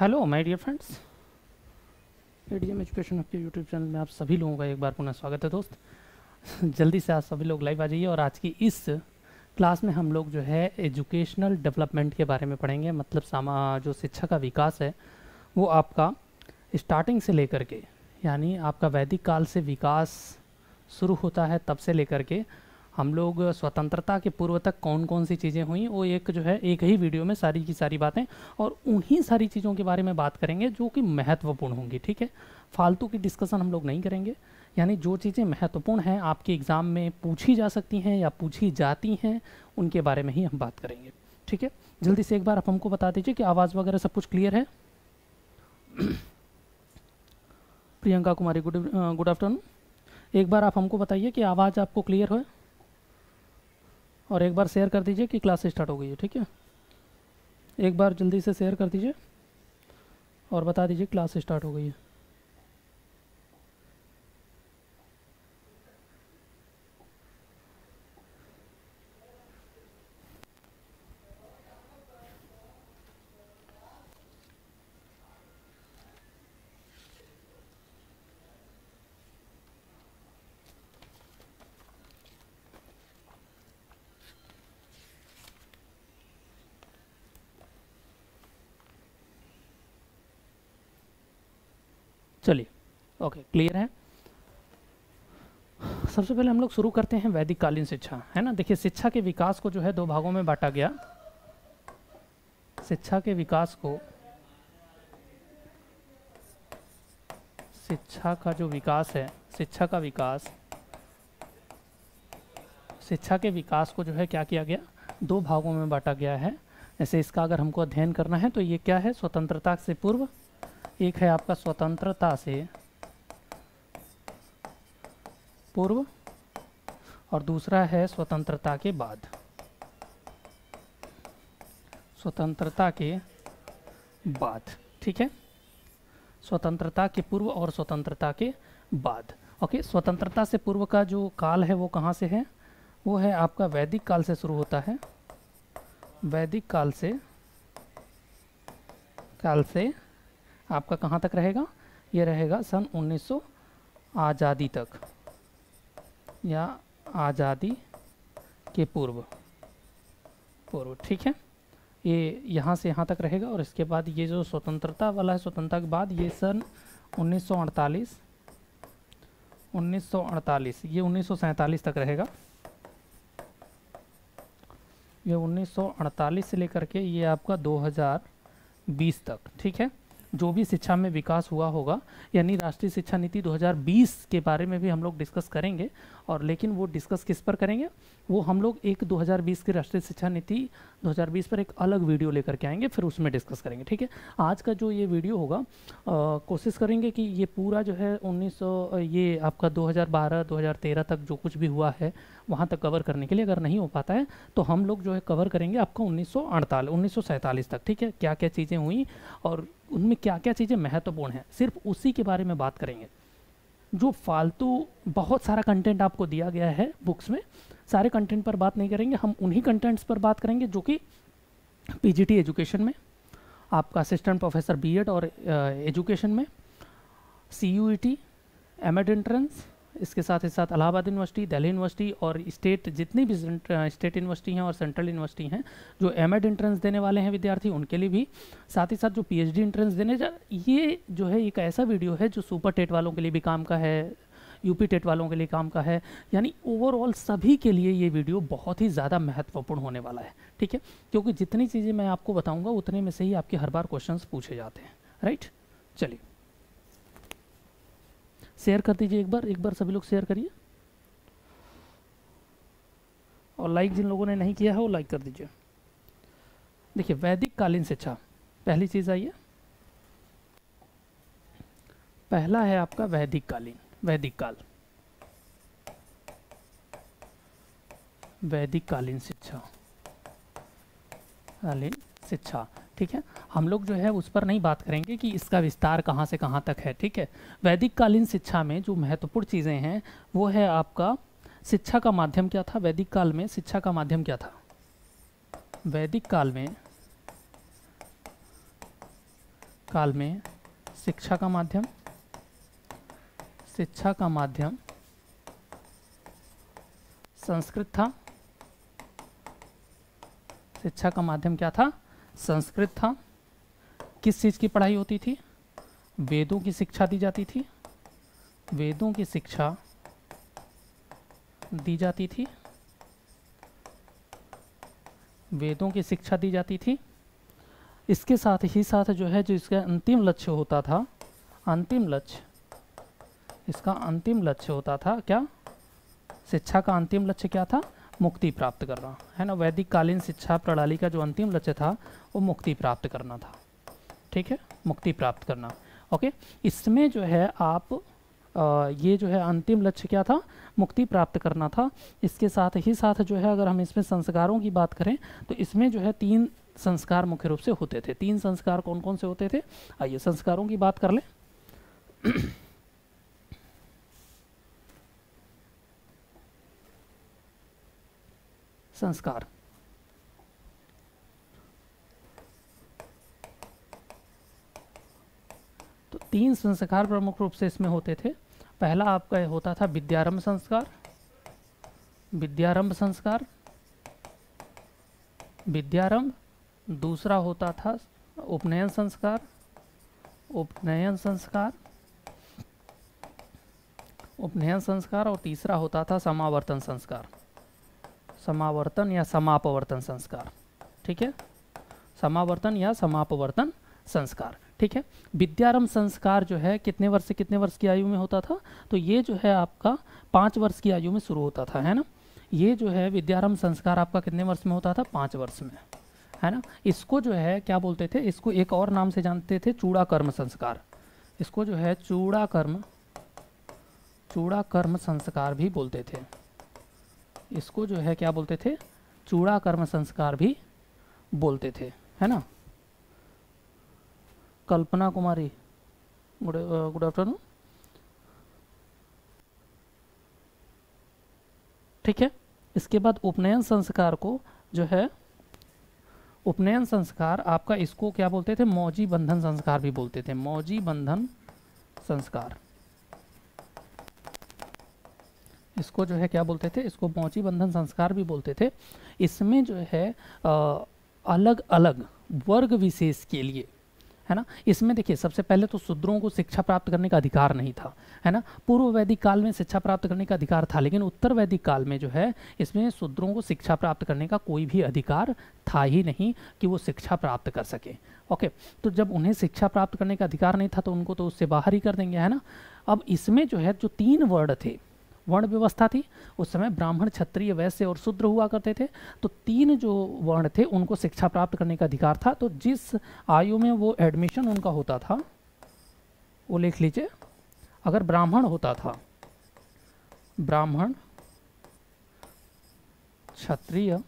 Hello my dear friends ADM education आपके YouTube channel में आप सभी लोगों का एक बार पुनः स्वागत है दोस्त जल्दी से आप सभी लोग लाइव आ जाइए और आज की इस क्लास में हम लोग जो है एजुकेशनल डेवलपमेंट के बारे में पढ़ेंगे मतलब सामा जो शिक्षा का विकास है वो आपका स्टार्टिंग से लेकर के यानी आपका वैदिक काल से विकास शुरू होता है तब से लेकर के हम लोग स्वतंत्रता के पूर्व तक कौन कौन सी चीज़ें हुई वो एक जो है एक ही वीडियो में सारी की सारी बातें और उन्हीं सारी चीज़ों के बारे में बात करेंगे जो कि महत्वपूर्ण होंगी ठीक है फालतू की डिस्कशन हम लोग नहीं करेंगे यानी जो चीज़ें महत्वपूर्ण हैं आपके एग्ज़ाम में पूछी जा सकती हैं या पूछी जाती हैं उनके बारे में ही हम बात करेंगे ठीक है जल्दी से एक बार आप हमको बता दीजिए कि आवाज़ वगैरह सब कुछ क्लियर है Priyanka Kumari good good afternoon एक बार आप हमको बताइए कि आवाज़ आपको क्लियर हो और एक बार शेयर कर दीजिए कि क्लास स्टार्ट हो गई है ठीक है एक बार जल्दी से शेयर कर दीजिए और बता दीजिए क्लास स्टार्ट हो गई है चलिए ओके क्लियर है सबसे पहले हम लोग शुरू करते हैं वैदिक कालीन शिक्षा है ना देखिए शिक्षा के विकास को जो है दो भागों में बांटा गया शिक्षा के विकास को शिक्षा का जो विकास है शिक्षा का विकास शिक्षा के विकास को जो है क्या किया गया दो भागों में बांटा गया है ऐसे इसका अगर हमको अध्ययन करना है तो ये क्या है स्वतंत्रता से पूर्व एक है आपका स्वतंत्रता से पूर्व और दूसरा है स्वतंत्रता के बाद स्वतंत्रता के बाद ठीक है स्वतंत्रता के पूर्व और स्वतंत्रता के बाद ओके स्वतंत्रता से पूर्व का जो काल है वो कहाँ से है वो है आपका वैदिक काल से शुरू होता है वैदिक काल से काल से आपका कहाँ तक रहेगा ये रहेगा सन 1900 आज़ादी तक या आज़ादी के पूर्व पूर्व ठीक है ये यहाँ से यहाँ तक रहेगा और इसके बाद ये जो स्वतंत्रता वाला है स्वतंत्रता के बाद ये सन 1948 1948 ये 1947 तक रहेगा ये 1948 से लेकर के ये आपका 2020 तक ठीक है जो भी शिक्षा में विकास हुआ होगा यानी राष्ट्रीय शिक्षा नीति 2020 के बारे में भी हम लोग डिस्कस करेंगे और लेकिन वो डिस्कस किस पर करेंगे वो हम लोग एक 2020 की राष्ट्रीय शिक्षा नीति 2020 पर एक अलग वीडियो लेकर के आएंगे फिर उसमें डिस्कस करेंगे ठीक है आज का जो ये वीडियो होगा कोशिश करेंगे कि ये पूरा जो है 1900 ये आपका 2012 2013 तक जो कुछ भी हुआ है वहाँ तक कवर करने के लिए अगर नहीं हो पाता है तो हम लोग जो है कवर करेंगे आपका उन्नीस सौ तक ठीक है क्या क्या चीज़ें हुई और उनमें क्या क्या चीज़ें महत्वपूर्ण हैं सिर्फ उसी के बारे में बात करेंगे जो फालतू बहुत सारा कंटेंट आपको दिया गया है बुक्स में सारे कंटेंट पर बात नहीं करेंगे हम उन्हीं कंटेंट्स पर बात करेंगे जो कि पीजीटी एजुकेशन में आपका असिस्टेंट प्रोफेसर बीएड और एजुकेशन में C U E T M Ed entrance इसके साथ ही साथ अलाहाबाद यूनिवर्सिटी दिल्ली यूनिवर्सिटी और स्टेट जितनी भी स्टेट यूनिवर्सिटी हैं और सेंट्रल यूनिवर्सिटी हैं जो एम एड एंट्रेंस देने वाले हैं विद्यार्थी उनके लिए भी साथ ही साथ जो पी एंट्रेंस देने जा ये जो है एक ऐसा वीडियो है जो सुपर टेट वालों के लिए भी काम का है यूपी टेट वालों के लिए काम का है यानी ओवरऑल सभी के लिए ये वीडियो बहुत ही ज़्यादा महत्वपूर्ण होने वाला है ठीक है क्योंकि जितनी चीज़ें मैं आपको बताऊँगा उतने में से ही आपके हर बार क्वेश्चन पूछे जाते हैं राइट चलिए शेयर कर दीजिए एक बार एक बार सभी लोग शेयर करिए और लाइक जिन लोगों ने नहीं किया है वो लाइक कर दीजिए देखिए वैदिक कालीन शिक्षा पहली चीज़ आइए पहला है आपका वैदिक कालीन वैदिक काल वैदिक कालीन शिक्षा कालीन शिक्षा ठीक है हम लोग जो है उस पर नहीं बात करेंगे कि इसका विस्तार कहाँ से कहाँ तक है ठीक है वैदिक कालीन शिक्षा में जो महत्वपूर्ण चीज़ें हैं वो है आपका शिक्षा का माध्यम क्या था वैदिक काल में शिक्षा का माध्यम क्या था वैदिक काल में काल में शिक्षा का माध्यम शिक्षा का माध्यम संस्कृत था शिक्षा का माध्यम क्या था संस्कृत था किस चीज़ की पढ़ाई होती थी वेदों की शिक्षा दी जाती थी वेदों की शिक्षा दी जाती थी वेदों की शिक्षा दी जाती थी इसके साथ ही साथ जो है जो इसका अंतिम लक्ष्य होता था अंतिम लक्ष्य इसका अंतिम लक्ष्य होता था क्या शिक्षा का अंतिम लक्ष्य क्या था मुक्ति प्राप्त करना है ना वैदिक कालीन शिक्षा प्रणाली का जो अंतिम लक्ष्य था वो मुक्ति प्राप्त करना था ठीक है मुक्ति प्राप्त करना ओके इसमें जो है आप आ, ये जो है अंतिम लक्ष्य क्या था मुक्ति प्राप्त करना था इसके साथ ही साथ जो है अगर हम इसमें संस्कारों की बात करें तो इसमें जो है तीन संस्कार मुख्य रूप से होते थे तीन संस्कार कौन कौन से होते थे आइए संस्कारों की बात कर लें संस्कार तो तीन संस्कार प्रमुख रूप से इसमें होते थे पहला आपका होता था विद्यारंभ संस्कार विद्यारंभ संस्कार विद्यारंभ दूसरा होता था उपनयन संस्कार उपनयन संस्कार उपनयन संस्कार और तीसरा होता था समावर्तन संस्कार समावर्तन या समापवर्तन संस्कार ठीक है समावर्तन या समापवर्तन संस्कार ठीक है विद्यारंभ संस्कार जो है कितने वर्ष से कितने वर्ष की आयु में होता था तो ये जो है आपका पाँच वर्ष की आयु में शुरू होता था है ना ये जो है विद्यारंभ संस्कार आपका कितने वर्ष में होता था पाँच वर्ष में है ना इसको जो है क्या बोलते थे इसको एक और नाम से जानते थे चूड़ा कर्म संस्कार इसको जो है चूड़ा कर्म चूड़ा कर्म संस्कार भी बोलते थे इसको जो है क्या बोलते थे चूड़ा कर्म संस्कार भी बोलते थे है ना Kalpana Kumari good good afternoon ठीक है इसके बाद उपनयन संस्कार को जो है उपनयन संस्कार आपका इसको क्या बोलते थे मौजी बंधन संस्कार भी बोलते थे मौजी बंधन संस्कार इसको जो है क्या बोलते थे इसको मौची बंधन संस्कार भी बोलते थे इसमें जो है आ, अलग अलग वर्ग विशेष के लिए है ना इसमें देखिए सबसे पहले तो शूद्रों को शिक्षा प्राप्त करने का अधिकार नहीं था है ना पूर्व वैदिक काल में शिक्षा प्राप्त करने का अधिकार था लेकिन उत्तर वैदिक काल में जो है इसमें शूद्रों को शिक्षा प्राप्त करने का कोई भी अधिकार था ही नहीं कि वो शिक्षा प्राप्त कर सके ओके तो जब उन्हें शिक्षा प्राप्त करने का अधिकार नहीं था तो उनको तो उससे बाहर ही कर देंगे है ना अब इसमें जो है जो तीन वर्ड थे वर्ण व्यवस्था थी उस समय ब्राह्मण क्षत्रिय वैश्य और शूद्र हुआ करते थे तो तीन जो वर्ण थे उनको शिक्षा प्राप्त करने का अधिकार था तो जिस आयु में वो एडमिशन उनका होता था वो लिख लीजिए अगर ब्राह्मण होता था ब्राह्मण क्षत्रिय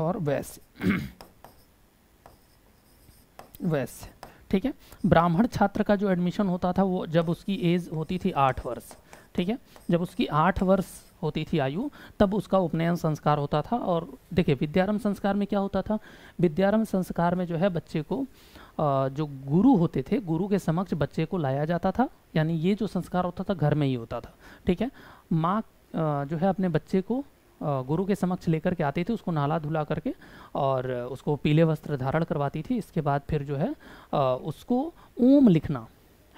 और वैश्य वैश्य ठीक है ब्राह्मण छात्र का जो एडमिशन होता था वो जब उसकी एज होती थी आठ वर्ष ठीक है जब उसकी आठ वर्ष होती थी आयु तब उसका उपनयन संस्कार होता था और देखिए विद्यारंभ संस्कार में क्या होता था विद्यारंभ संस्कार में जो है बच्चे को जो गुरु होते थे गुरु के समक्ष बच्चे को लाया जाता था यानी ये जो संस्कार होता था घर में ही होता था ठीक है माँ जो है अपने बच्चे को गुरु के समक्ष लेकर के आती थी उसको नाला धुला करके और उसको पीले वस्त्र धारण करवाती थी इसके बाद फिर जो है उसको ओम लिखना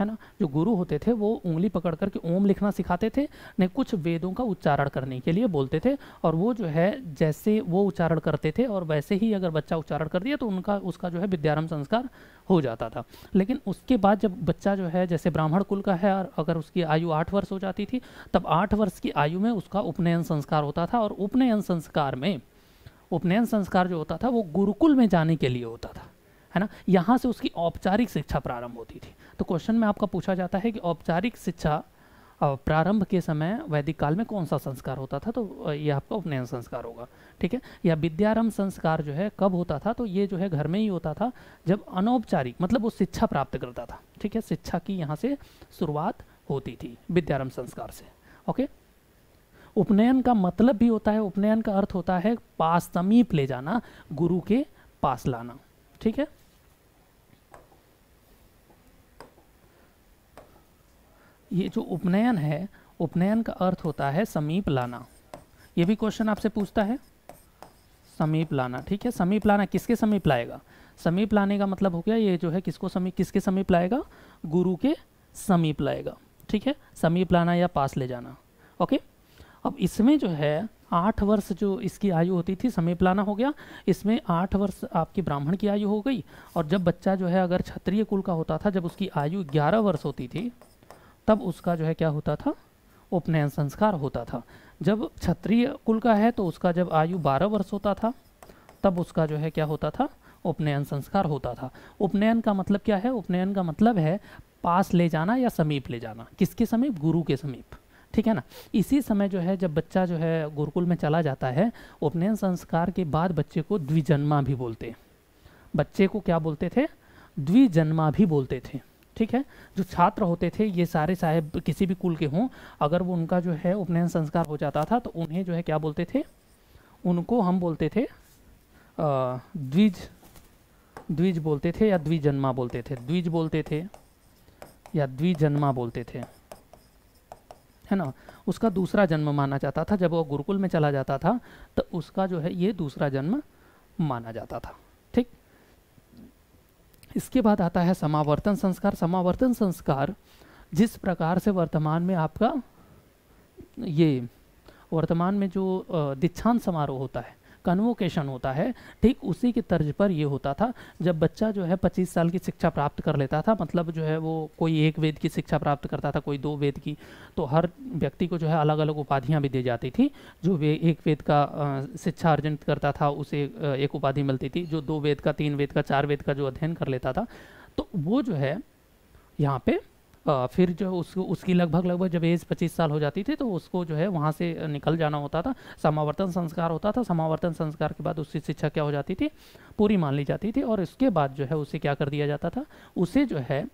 है ना जो गुरु होते थे वो उंगली पकड़ करके ओम लिखना सिखाते थे ने कुछ वेदों का उच्चारण करने के लिए बोलते थे और वो जो है जैसे वो उच्चारण करते थे और वैसे ही अगर बच्चा उच्चारण कर दिया तो उनका उसका जो है विद्यारंभ संस्कार हो जाता था लेकिन उसके बाद जब बच्चा जो है जैसे ब्राह्मण कुल का है और अगर उसकी आयु आठ वर्ष हो जाती थी तब आठ वर्ष की आयु में उसका उपनयन संस्कार होता था और उपनयन संस्कार में उपनयन संस्कार जो होता था वो गुरुकुल में जाने के लिए होता था है ना यहाँ से उसकी औपचारिक शिक्षा प्रारंभ होती थी तो क्वेश्चन में आपका पूछा जाता है कि औपचारिक शिक्षा प्रारंभ के समय वैदिक काल में कौन सा संस्कार होता था तो ये आपका उपनयन संस्कार होगा ठीक है या विद्यारंभ संस्कार जो है कब होता था तो ये जो है घर में ही होता था जब अनौपचारिक मतलब वो शिक्षा प्राप्त करता था ठीक है शिक्षा की यहाँ से शुरुआत होती थी विद्यारंभ संस्कार से ओके उपनयन का मतलब भी होता है उपनयन का अर्थ होता है पास समीप ले जाना गुरु के पास लाना ठीक है ये जो उपनयन है उपनयन का अर्थ होता है समीप लाना ये भी क्वेश्चन आपसे पूछता है समीप लाना ठीक है समीप लाना किसके समीप लाएगा समीप लाने का मतलब हो गया ये जो है किसको समीप किसके समीप लाएगा गुरु के समीप लाएगा ठीक है समीप लाना या पास ले जाना ओके अब इसमें जो है आठ वर्ष जो इसकी आयु होती थी समीप लाना हो गया इसमें आठ वर्ष आपकी ब्राह्मण की आयु हो गई और जब बच्चा जो है अगर क्षत्रिय कुल का होता था जब उसकी आयु ग्यारह वर्ष होती थी तब उसका जो है क्या होता था उपनयन संस्कार होता था जब क्षत्रिय कुल का है तो उसका जब आयु बारह वर्ष होता था तब उसका जो है क्या होता था उपनयन संस्कार होता था उपनयन का मतलब क्या है उपनयन का मतलब है पास ले जाना या समीप ले जाना किसके समीप गुरु के समीप ठीक है ना इसी समय जो है जब बच्चा जो है गुरुकुल में चला जाता है उपनयन संस्कार के बाद बच्चे को द्विजन्मा भी बोलते बच्चे को क्या बोलते थे द्विजन्मा भी बोलते थे ठीक है जो छात्र होते थे ये सारे साहेब किसी भी कुल के हों अगर वो उनका जो है उपनयन संस्कार हो जाता था तो उन्हें जो है क्या बोलते थे उनको हम बोलते थे द्विज द्विज बोलते थे या द्विजन्मा बोलते थे द्विज बोलते थे या द्विजन्मा बोलते थे है ना उसका दूसरा जन्म माना जाता था जब वो गुरुकुल में चला जाता था तो उसका जो है ये दूसरा जन्म माना जाता था इसके बाद आता है समावर्तन संस्कार समावर्तन संस्कार जिस प्रकार से वर्तमान में आपका ये वर्तमान में जो दीक्षांत समारोह होता है कन्वोकेशन होता है ठीक उसी के तर्ज पर यह होता था जब बच्चा जो है पच्चीस साल की शिक्षा प्राप्त कर लेता था मतलब जो है वो कोई एक वेद की शिक्षा प्राप्त करता था कोई दो वेद की तो हर व्यक्ति को जो है अलग अलग उपाधियाँ भी दी जाती थी जो वे एक वेद का शिक्षा अर्जन करता था उसे एक उपाधि मिलती थी जो दो वेद का तीन वेद का चार वेद का जो अध्ययन कर लेता था तो वो जो है यहाँ पे फिर जो उसको उसकी लगभग लगभग जब एज पच्चीस साल हो जाती थी तो उसको जो है वहाँ से निकल जाना होता था समावर्तन संस्कार होता था समावर्तन संस्कार के बाद उसकी शिक्षा क्या हो जाती थी पूरी मान ली जाती थी और इसके बाद जो है उसे क्या कर दिया जाता था उसे जो है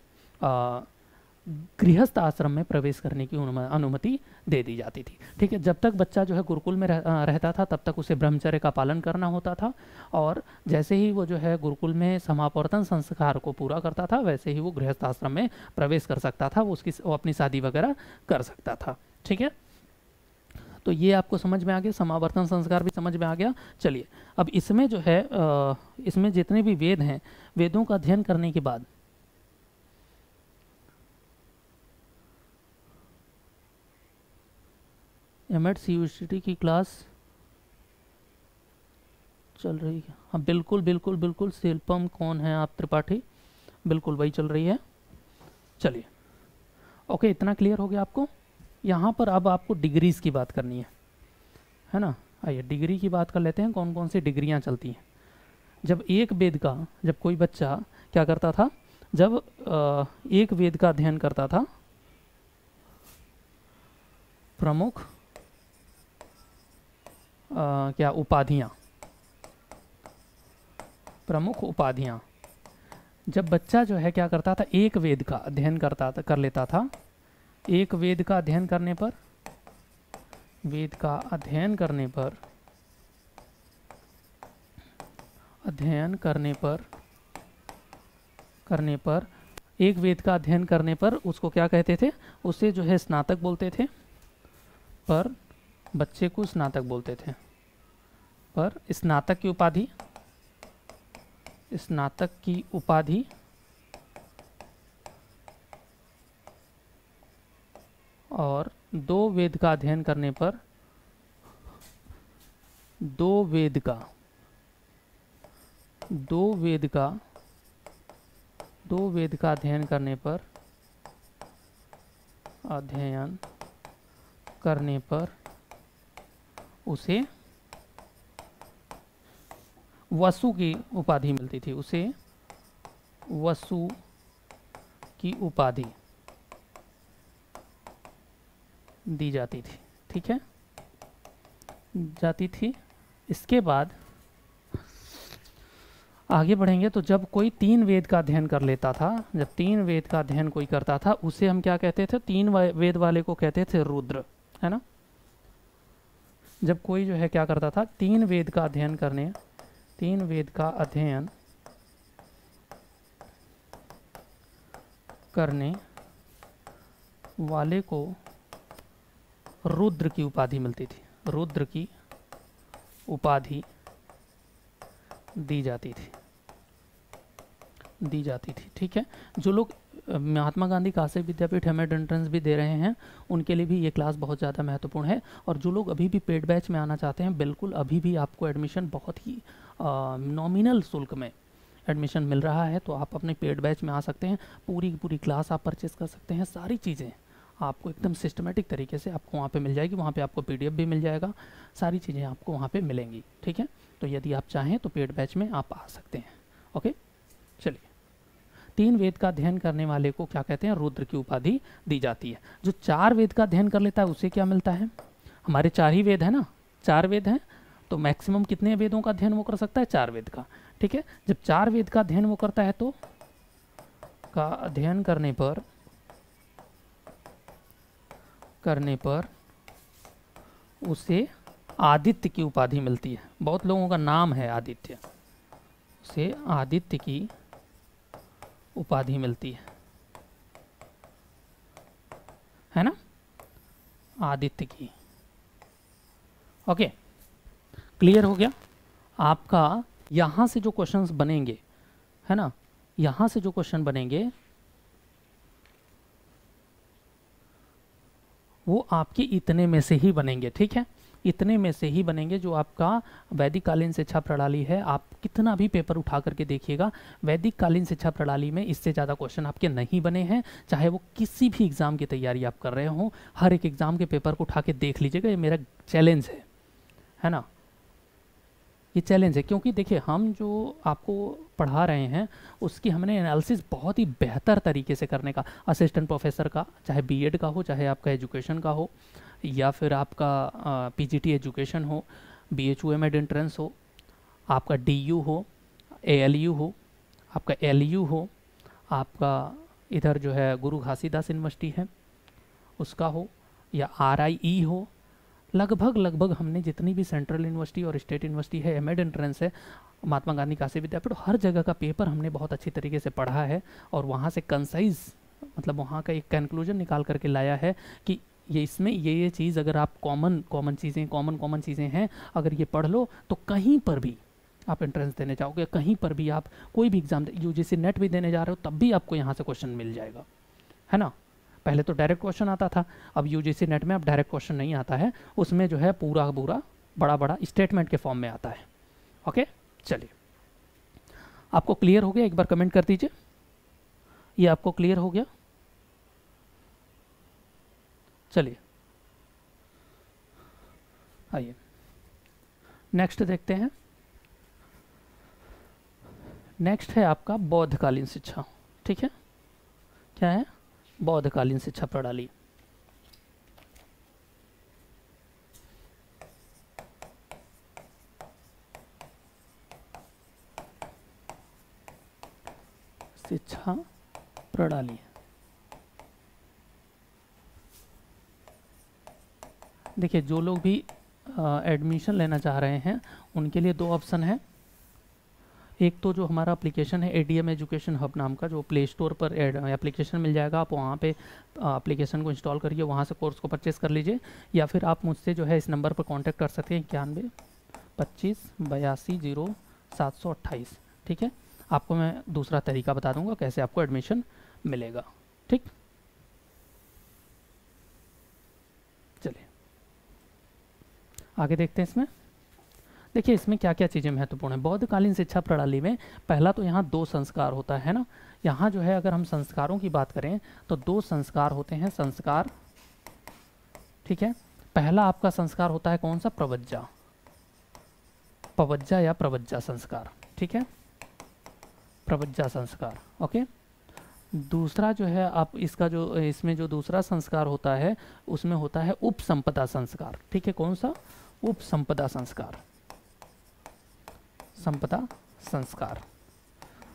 गृहस्थ आश्रम में प्रवेश करने की अनुमति दे दी जाती थी ठीक है जब तक बच्चा जो है गुरुकुल में रह, रहता था तब तक उसे ब्रह्मचर्य का पालन करना होता था और जैसे ही वो जो है गुरुकुल में समापवर्तन संस्कार को पूरा करता था वैसे ही वो गृहस्थ आश्रम में प्रवेश कर सकता था वो उसकी वो अपनी शादी वगैरह कर सकता था ठीक है तो ये आपको समझ में आ गया समावर्तन संस्कार भी समझ में आ गया चलिए अब इसमें जो है इसमें जितने भी वेद हैं वेदों का अध्ययन करने के बाद एम एड सी यूनिवर्सिटी की क्लास चल रही है हाँ बिल्कुल बिल्कुल बिल्कुल शिल्पम कौन है आप त्रिपाठी बिल्कुल वही चल रही है चलिए ओके इतना क्लियर हो गया आपको यहाँ पर अब आपको डिग्रीज़ की बात करनी है है ना आइए डिग्री की बात कर लेते हैं कौन कौन सी डिग्रियाँ चलती हैं जब एक वेद का जब कोई बच्चा क्या करता था जब आ, एक वेद का अध्ययन करता था प्रमुख क्या उपाधियाँ प्रमुख उपाधियाँ जब बच्चा जो है क्या करता था एक वेद का अध्ययन करता था कर लेता था एक वेद का अध्ययन करने पर वेद का अध्ययन करने पर अध्ययन करने पर करने पर एक वेद का अध्ययन करने पर उसको क्या कहते थे उसे जो है स्नातक बोलते थे पर बच्चे को स्नातक बोलते थे पर स्नातक की उपाधि स्नातक की उपाधि और दो वेद का अध्ययन करने पर दो वेद का दो वेद का दो वेद का अध्ययन करने पर अध्ययन करने पर उसे वसु की उपाधि मिलती थी उसे वसु की उपाधि दी जाती थी ठीक है जाती थी इसके बाद आगे बढ़ेंगे तो जब कोई तीन वेद का अध्ययन कर लेता था जब तीन वेद का अध्ययन कोई करता था उसे हम क्या कहते थे तीन वेद वाले को कहते थे रुद्र है ना जब कोई जो है क्या करता था तीन वेद का अध्ययन करने तीन वेद का अध्ययन करने वाले को रुद्र की उपाधि मिलती थी रुद्र की उपाधि दी जाती थी दी जाती थी ठीक है जो लोग महात्मा गांधी काशी विद्यापीठ हेमेड एंट्रेंस भी दे रहे हैं उनके लिए भी ये क्लास बहुत ज़्यादा महत्वपूर्ण है और जो लोग अभी भी पेड बैच में आना चाहते हैं बिल्कुल अभी भी आपको एडमिशन बहुत ही नॉमिनल शुल्क में एडमिशन मिल रहा है तो आप अपने पेड बैच में आ सकते हैं पूरी पूरी क्लास आप परचेस कर सकते हैं सारी चीज़ें आपको एकदम सिस्टमेटिक तरीके से आपको वहाँ पे मिल जाएगी वहाँ पे आपको पीडीएफ भी मिल जाएगा सारी चीज़ें आपको वहाँ पे मिलेंगी ठीक है तो यदि आप चाहें तो पेड बैच में आप आ सकते हैं ओके तीन वेद का अध्ययन करने वाले को क्या कहते हैं रुद्र की उपाधि दी जाती है जो चार वेद का अध्ययन कर लेता है उसे क्या मिलता है हमारे चार ही वेद है ना चार वेद हैं तो मैक्सिमम कितने वेदों का अध्ययन वो कर सकता है चार वेद का ठीक है जब चार वेद का अध्ययन वो करता है तो का अध्ययन करने पर करने पर उसे आदित्य की उपाधि मिलती है बहुत लोगों का नाम है आदित्य उसे आदित्य की उपाधि मिलती है है ना आदित्य की ओके क्लियर हो गया आपका यहां से जो क्वेश्चंस बनेंगे है ना यहां से जो क्वेश्चन बनेंगे वो आपके इतने में से ही बनेंगे ठीक है इतने में से ही बनेंगे जो आपका वैदिक कालीन शिक्षा प्रणाली है आप कितना भी पेपर उठा करके देखिएगा वैदिक कालीन शिक्षा प्रणाली में इससे ज़्यादा क्वेश्चन आपके नहीं बने हैं चाहे वो किसी भी एग्ज़ाम की तैयारी आप कर रहे हों हर एक एग्ज़ाम के पेपर को उठा के देख लीजिएगा ये मेरा चैलेंज है है ना ये चैलेंज है क्योंकि देखिए हम जो आपको पढ़ा रहे हैं उसकी हमने एनालिसिस बहुत ही बेहतर तरीके से करने का असिस्टेंट प्रोफेसर का चाहे बीएड का हो चाहे आपका एजुकेशन का हो या फिर आपका पीजीटी एजुकेशन हो बी एच एड एंट्रेंस हो आपका डीयू हो एएलयू हो आपका एलयू हो आपका इधर जो है गुरु घासीदास यूनिवर्सिटी है उसका हो या आरआईई e हो लगभग लगभग हमने जितनी भी सेंट्रल यूनिवर्सिटी और स्टेट यूनिवर्सिटी है एम एड एंट्रेंस है महात्मा गांधी काशी विद्यापीठ हर जगह का पेपर हमने बहुत अच्छी तरीके से पढ़ा है और वहाँ से कंसाइज मतलब वहाँ का एक कंक्लूजन निकाल करके लाया है कि ये इसमें ये ये चीज़ अगर आप कॉमन कॉमन चीज़ें कॉमन कॉमन चीज़ें हैं अगर ये पढ़ लो तो कहीं पर भी आप एंट्रेंस देने जाओगे कहीं पर भी आप कोई भी एग्ज़ाम यू जी नेट भी देने जा रहे हो तब भी आपको यहाँ से क्वेश्चन मिल जाएगा है ना पहले तो डायरेक्ट क्वेश्चन आता था अब यू नेट में अब डायरेक्ट क्वेश्चन नहीं आता है उसमें जो है पूरा पूरा बड़ा बड़ा स्टेटमेंट के फॉर्म में आता है ओके चलिए आपको क्लियर हो गया एक बार कमेंट कर दीजिए ये आपको क्लियर हो गया चलिए आइए नेक्स्ट देखते हैं नेक्स्ट है आपका बौद्धकालीन शिक्षा ठीक है क्या है बौद्धकालीन शिक्षा प्रणाली शिक्षा प्रणाली देखिए जो लोग भी एडमिशन लेना चाह रहे हैं उनके लिए दो ऑप्शन है एक तो जो हमारा एप्लीकेशन है एडीएम एजुकेशन हब नाम का जो प्ले स्टोर पर एप्लीकेशन मिल जाएगा आप वहाँ पे एप्लीकेशन को इंस्टॉल करिए वहाँ से कोर्स को परचेस कर लीजिए या फिर आप मुझसे जो है इस नंबर पर कांटेक्ट कर सकते हैं इक्यानवे पच्चीस बयासी जीरो सात सौ अट्ठाईस ठीक है आपको मैं दूसरा तरीका बता दूँगा कैसे आपको एडमिशन मिलेगा ठीक आगे देखते हैं इसमें देखिए इसमें क्या क्या चीज़ें महत्वपूर्ण है बौद्धकालीन शिक्षा प्रणाली में पहला तो यहाँ दो संस्कार होता है ना यहाँ जो है अगर हम संस्कारों की बात करें तो दो संस्कार होते हैं संस्कार ठीक है पहला आपका संस्कार होता है कौन सा प्रवज्जा पवज्जा या प्रवज्जा संस्कार ठीक है प्रवज्जा संस्कार ओके दूसरा जो है आप इसका जो इसमें जो दूसरा संस्कार होता है उसमें होता है उपसंपदा संस्कार ठीक है कौन सा उप संपदा संस्कार संपदा संस्कार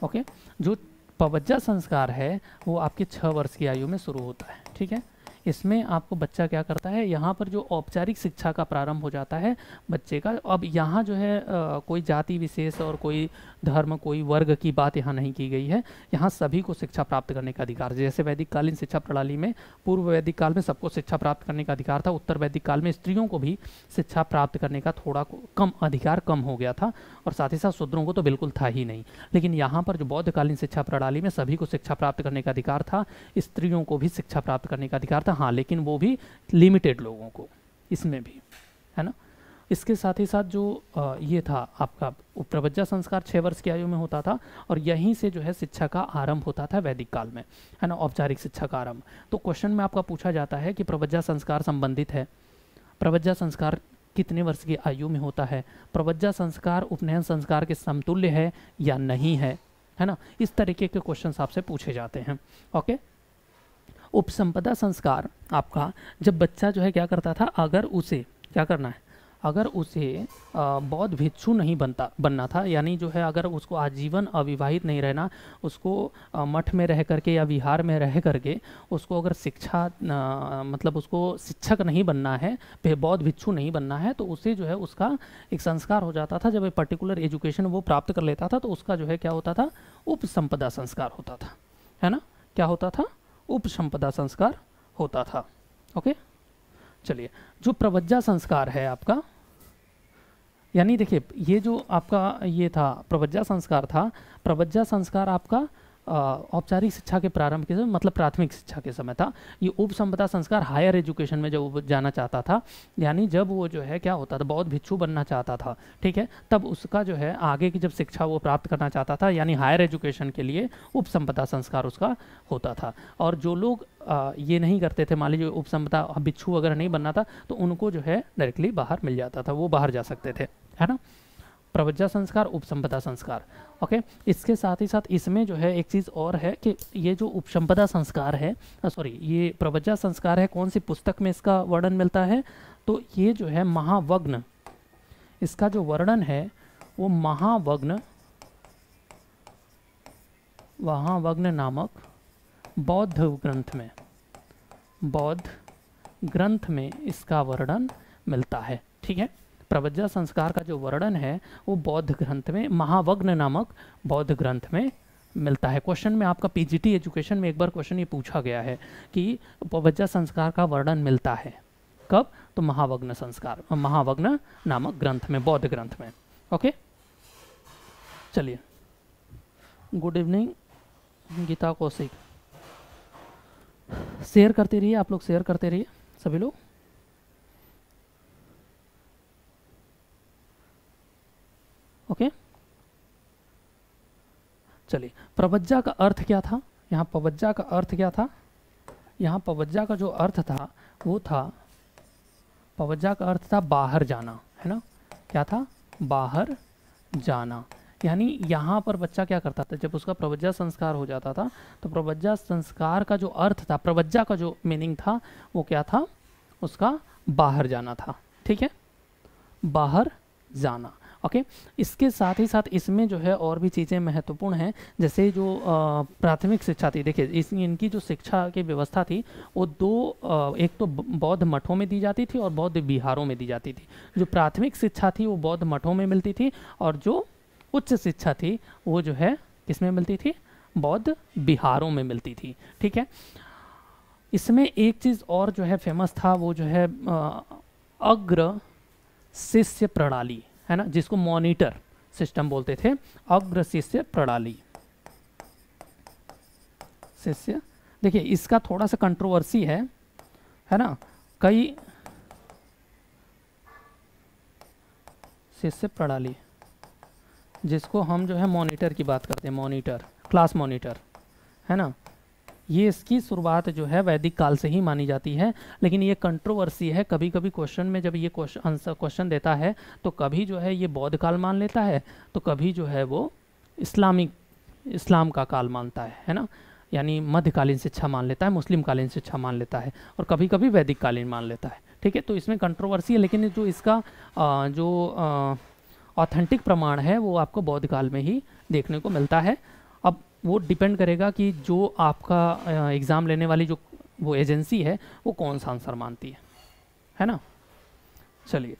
ओके जो पवज्जा संस्कार है वो आपके छह वर्ष की आयु में शुरू होता है ठीक है इसमें आपको बच्चा क्या करता है यहाँ पर जो औपचारिक शिक्षा का प्रारंभ हो जाता है बच्चे का अब यहाँ जो है आ, कोई जाति विशेष और कोई धर्म कोई वर्ग की बात यहाँ नहीं की गई है यहाँ सभी को शिक्षा प्राप्त करने का अधिकार जैसे वैदिक कालीन शिक्षा प्रणाली में पूर्व वैदिक काल में सबको शिक्षा प्राप्त करने का अधिकार था उत्तर वैदिक काल में स्त्रियों को भी शिक्षा प्राप्त करने का थोड़ा कम अधिकार कम हो गया था और साथ ही साथ शूद्रों को तो बिल्कुल था ही नहीं लेकिन यहाँ पर जो बौद्धकालीन शिक्षा प्रणाली में सभी को शिक्षा प्राप्त करने का अधिकार था स्त्रियों को भी शिक्षा प्राप्त करने का अधिकार था सकता हाँ लेकिन वो भी लिमिटेड लोगों को इसमें भी है ना इसके साथ ही साथ जो आ, ये था आपका प्रवज्जा संस्कार छः वर्ष की आयु में होता था और यहीं से जो है शिक्षा का आरंभ होता था वैदिक काल में है ना औपचारिक शिक्षा का आरंभ तो क्वेश्चन में आपका पूछा जाता है कि प्रवज्जा संस्कार संबंधित है प्रवज्जा संस्कार कितने वर्ष की आयु में होता है प्रवज्जा संस्कार उपनयन संस्कार के समतुल्य है या नहीं है है ना इस तरीके के क्वेश्चन आपसे पूछे जाते हैं ओके उपसंपदा संस्कार आपका जब बच्चा जो है क्या करता था अगर उसे क्या करना है अगर उसे बौद्ध भिक्षु नहीं बनता बनना था यानी जो है अगर उसको आजीवन अविवाहित नहीं रहना उसको मठ में रह करके या विहार में रह करके उसको अगर शिक्षा मतलब उसको शिक्षक नहीं बनना है बौद्ध भिक्षु नहीं बनना है तो उसे जो है उसका एक संस्कार हो जाता था जब एक पर्टिकुलर एजुकेशन वो प्राप्त कर लेता था तो उसका जो है क्या होता था उपसंपदा संस्कार होता था है ना क्या होता था उपसंपदा संस्कार होता था ओके चलिए जो प्रवज्जा संस्कार है आपका यानी देखिए ये जो आपका ये था प्रवज्जा संस्कार था प्रवज्जा संस्कार आपका औपचारिक शिक्षा के प्रारंभ के समय मतलब प्राथमिक शिक्षा के समय था ये उप उपसंपदा संस्कार हायर एजुकेशन में जब वो जाना चाहता था यानी जब वो जो है क्या होता था बहुत भिक्षु बनना चाहता था ठीक है तब उसका जो है आगे की जब शिक्षा वो प्राप्त करना चाहता था यानी हायर एजुकेशन के लिए उपसंपदा संस्कार उसका होता था और जो लोग आ, ये नहीं करते थे मान लीजिए उप उपसंपदा भिक्षु वगैरह नहीं बनना था तो उनको जो है डायरेक्टली बाहर मिल जाता था वो बाहर जा सकते थे है ना प्रवज्जा संस्कार उपसंपदा संस्कार ओके इसके साथ ही साथ इसमें जो है एक चीज़ और है कि ये जो उपसंपदा संस्कार है सॉरी ये प्रवज्जा संस्कार है कौन सी पुस्तक में इसका वर्णन मिलता है तो ये जो है महावग्न इसका जो वर्णन है वो महावग्न महावग्न नामक बौद्ध ग्रंथ में बौद्ध ग्रंथ में इसका वर्णन मिलता है ठीक है प्रवज्जा संस्कार का जो वर्णन है वो बौद्ध ग्रंथ में महावग्न नामक बौद्ध ग्रंथ में मिलता है क्वेश्चन में आपका पीजीटी एजुकेशन में एक बार क्वेश्चन ये पूछा गया है कि प्रवज्जा संस्कार का वर्णन मिलता है कब तो महावग्न संस्कार महावग्न नामक ग्रंथ में बौद्ध ग्रंथ में ओके चलिए good evening Geeta Kaushik share करते रहिए आप लोग शेयर करते रहिए सभी लोग ओके चलिए प्रवज्जा का अर्थ क्या था यहाँ पवज्जा का अर्थ क्या था यहाँ पवज्जा का जो अर्थ था वो था पवज्जा का अर्थ था बाहर जाना है ना क्या था बाहर जाना यानी यहाँ पर बच्चा क्या करता था जब उसका प्रवज्जा संस्कार हो जाता था तो प्रवज्जा संस्कार का जो अर्थ था प्रवज्जा का जो मीनिंग था वो क्या था उसका बाहर जाना था ठीक है बाहर जाना ओके इसके साथ ही साथ इसमें जो है और भी चीज़ें महत्वपूर्ण हैं जैसे जो प्राथमिक शिक्षा थी देखिए इस इनकी जो शिक्षा की व्यवस्था थी वो दो एक तो बौद्ध मठों में दी जाती थी और बौद्ध बिहारों में दी जाती थी जो प्राथमिक शिक्षा थी वो बौद्ध मठों में मिलती थी और जो उच्च शिक्षा थी वो जो है किसमें मिलती थी बौद्ध बिहारों में मिलती थी ठीक है इसमें एक चीज़ और जो है फेमस था वो जो है अग्र शिष्य प्रणाली है ना जिसको मॉनिटर सिस्टम बोलते थे अग्रशिष्य प्रणाली शिष्य देखिए इसका थोड़ा सा कंट्रोवर्सी है है ना कई शिष्य प्रणाली जिसको हम जो है मॉनिटर की बात करते हैं मॉनिटर क्लास मॉनिटर है ना ये इसकी शुरुआत जो है वैदिक काल से ही मानी जाती है लेकिन ये कंट्रोवर्सी है कभी कभी क्वेश्चन में जब ये आंसर क्वेश्चन देता है तो कभी जो है ये बौद्ध काल मान लेता है तो कभी जो है वो इस्लामिक इस्लाम का काल मानता है है ना यानी मध्यकालीन शिक्षा मान लेता है मुस्लिम कालीन शिक्षा मान लेता है और कभी कभी वैदिक कालीन मान लेता है ठीक है तो इसमें कंट्रोवर्सी है लेकिन जो इसका आ, जो ऑथेंटिक प्रमाण है वो आपको बौद्ध काल में ही देखने को मिलता है वो डिपेंड करेगा कि जो आपका एग्ज़ाम लेने वाली जो वो एजेंसी है वो कौन सा आंसर मानती है है ना चलिए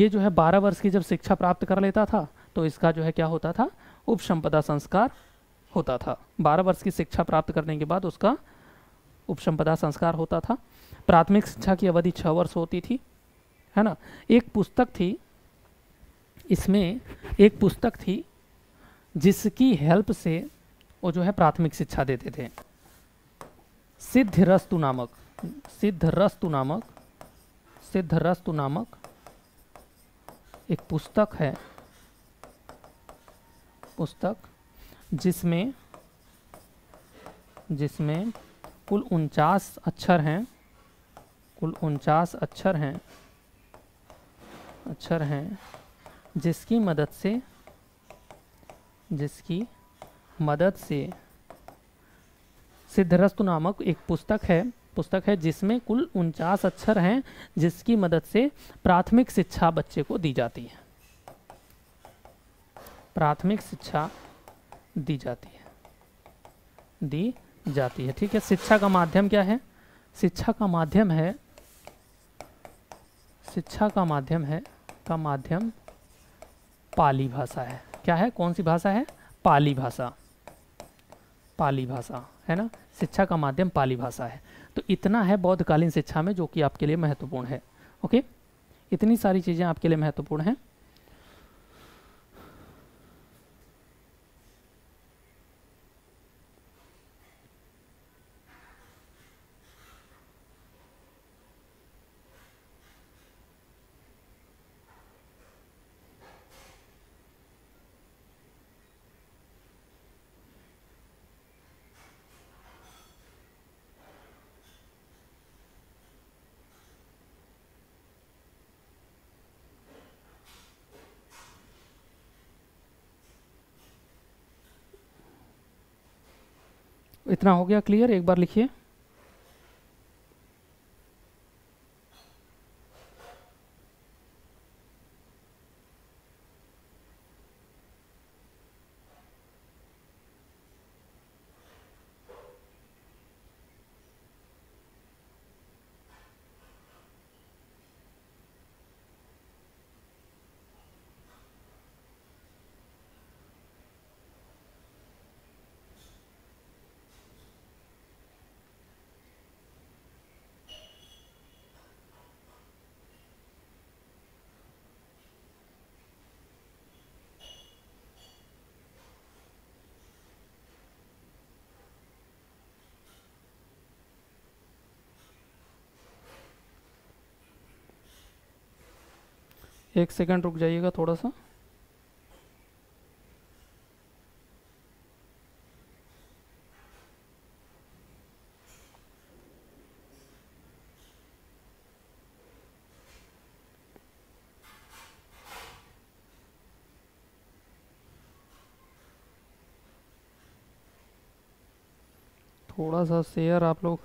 ये जो है बारह वर्ष की जब शिक्षा प्राप्त कर लेता था तो इसका जो है क्या होता था उपसंपदा संस्कार होता था बारह वर्ष की शिक्षा प्राप्त करने के बाद उसका उपसंपदा संस्कार होता था प्राथमिक शिक्षा की अवधि छः वर्ष होती थी है ना एक पुस्तक थी इसमें एक पुस्तक थी जिसकी हेल्प से वो जो है प्राथमिक शिक्षा देते थे सिद्ध रस्तु नामक सिद्ध रस्तु नामक सिद्ध रस्तु नामक एक पुस्तक है पुस्तक जिसमें जिसमें कुल उनचास अक्षर हैं कुल उनचास अक्षर हैं अक्षर हैं जिसकी मदद से जिसकी मदद से सिद्धरस्तु नामक एक पुस्तक है पुस्तक है जिसमें कुल उनचास अक्षर हैं जिसकी मदद से प्राथमिक शिक्षा बच्चे को दी जाती है प्राथमिक शिक्षा दी जाती है दी जाती है ठीक है शिक्षा का माध्यम क्या है शिक्षा का माध्यम है शिक्षा का माध्यम है का माध्यम पाली भाषा है क्या है कौन सी भाषा है पाली भाषा पाली भाषा है ना शिक्षा का माध्यम पाली भाषा है तो इतना है बौद्धकालीन शिक्षा में जो कि आपके लिए महत्वपूर्ण है ओके इतनी सारी चीज़ें आपके लिए महत्वपूर्ण हैं इतना हो गया क्लियर एक बार लिखिए एक सेकंड रुक जाइएगा थोड़ा सा थोड़ा सा शेयर आप लोग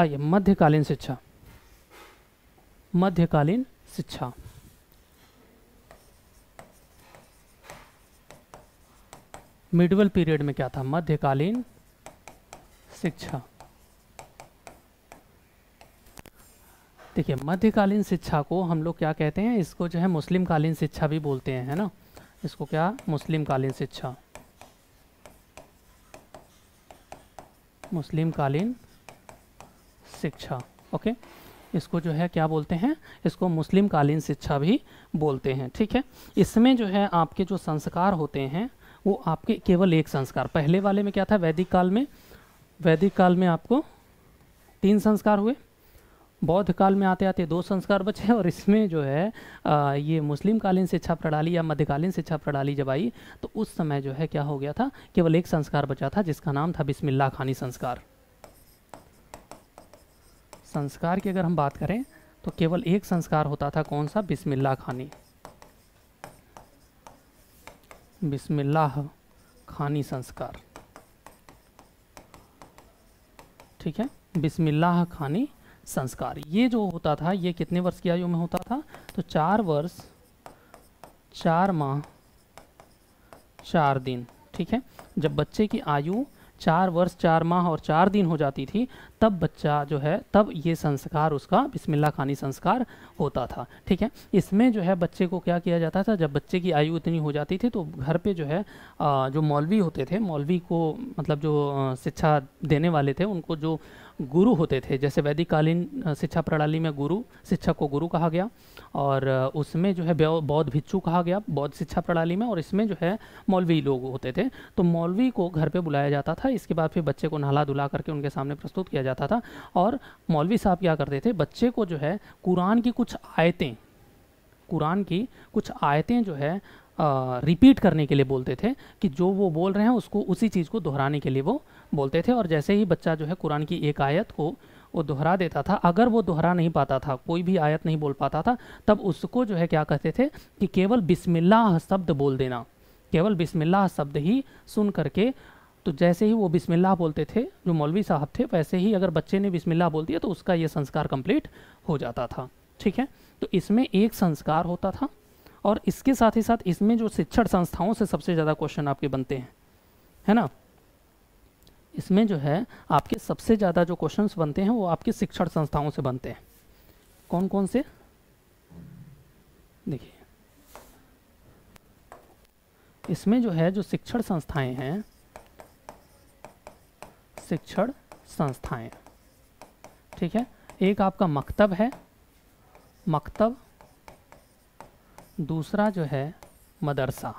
आइए मध्यकालीन शिक्षा मध्यकालीन शिक्षा मिडवल पीरियड में क्या था मध्यकालीन शिक्षा देखिए मध्यकालीन शिक्षा को हम लोग क्या कहते हैं इसको जो है मुस्लिम कालीन शिक्षा भी बोलते हैं है ना इसको क्या मुस्लिम कालीन शिक्षा मुस्लिम कालीन शिक्षा ओके इसको जो है क्या बोलते हैं इसको मुस्लिम कालीन शिक्षा भी बोलते हैं ठीक है इसमें जो है आपके जो संस्कार होते हैं वो आपके केवल एक संस्कार पहले वाले में क्या था वैदिक काल में वैदिक काल में आपको तीन संस्कार हुए बौद्ध काल में आते आते दो संस्कार बचे और इसमें जो है आ, ये मुस्लिम कालीन शिक्षा प्रणाली या मध्यकालीन शिक्षा प्रणाली जब आई तो उस समय जो है क्या हो गया था केवल एक संस्कार बचा था जिसका नाम था बिस्मिल्ला खानी संस्कार संस्कार की अगर हम बात करें तो केवल एक संस्कार होता था कौन सा बिस्मिल्लाह खानी बिस्मिल्लाह खानी संस्कार ठीक है बिस्मिल्लाह खानी संस्कार ये जो होता था ये कितने वर्ष की आयु में होता था तो चार वर्ष चार माह चार दिन ठीक है जब बच्चे की आयु चार वर्ष चार माह और चार दिन हो जाती थी तब बच्चा जो है तब ये संस्कार उसका बिस्मिल्लाह खानी संस्कार होता था ठीक है इसमें जो है बच्चे को क्या किया जाता था जब बच्चे की आयु इतनी हो जाती थी तो घर पे जो है जो मौलवी होते थे मौलवी को मतलब जो शिक्षा देने वाले थे उनको जो गुरु होते थे जैसे वैदिक कालीन शिक्षा प्रणाली में गुरु शिक्षक को गुरु कहा गया और उसमें जो है बौद्ध भिक्षु कहा गया बौद्ध शिक्षा प्रणाली में और इसमें जो है मौलवी लोग होते थे तो मौलवी को घर पे बुलाया जाता था इसके बाद फिर बच्चे को नहला धुला करके उनके सामने प्रस्तुत किया जाता था और मौलवी साहब क्या करते थे बच्चे को जो है कुरान की कुछ आयतें कुरान की कुछ आयतें जो है रिपीट करने के लिए बोलते थे कि जो वो बोल रहे हैं उसको उसी चीज़ को दोहराने के लिए वो बोलते थे और जैसे ही बच्चा जो है कुरान की एक आयत को वो दोहरा देता था अगर वो दोहरा नहीं पाता था कोई भी आयत नहीं बोल पाता था तब उसको जो है क्या कहते थे कि केवल बिस्मिल्लाह शब्द बोल देना केवल बिस्मिल्लाह शब्द ही सुन करके तो जैसे ही वो बिस्मिल्लाह बोलते थे जो मौलवी साहब थे वैसे ही अगर बच्चे ने बिस्मिल्लाह बोल दिया तो उसका ये संस्कार कम्प्लीट हो जाता था ठीक है तो इसमें एक संस्कार होता था और इसके साथ ही साथ इसमें जो शिक्षण संस्थाओं से सबसे ज़्यादा क्वेश्चन आपके बनते हैं है ना इसमें जो है आपके सबसे ज़्यादा जो क्वेश्चन बनते हैं वो आपके शिक्षण संस्थाओं से बनते हैं कौन कौन से देखिए इसमें जो है जो शिक्षण संस्थाएं हैं शिक्षण संस्थाएं ठीक है एक आपका मकतब है मकतब दूसरा जो है मदरसा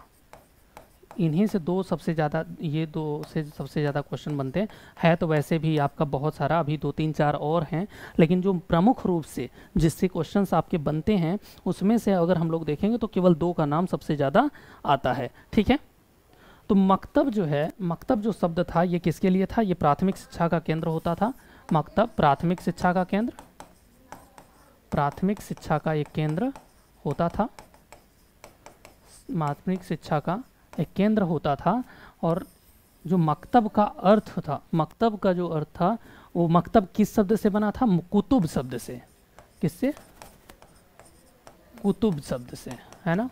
इन्हीं से दो सबसे ज़्यादा ये दो से सबसे ज़्यादा क्वेश्चन बनते हैं है तो वैसे भी आपका बहुत सारा अभी दो तीन चार और हैं लेकिन जो प्रमुख रूप से जिससे क्वेश्चन आपके बनते हैं उसमें से अगर हम लोग देखेंगे तो केवल दो का नाम सबसे ज़्यादा आता है ठीक है तो मकतब जो है मकतब जो शब्द था ये किसके लिए था ये प्राथमिक शिक्षा का केंद्र होता था मकतब प्राथमिक शिक्षा का केंद्र प्राथमिक शिक्षा का एक केंद्र होता था माध्यमिक शिक्षा का एक केंद्र होता था और जो मकतब का अर्थ था मकतब का जो अर्थ था वो मकतब किस शब्द से बना था कुतुब शब्द से किससे कुतुब शब्द से है ना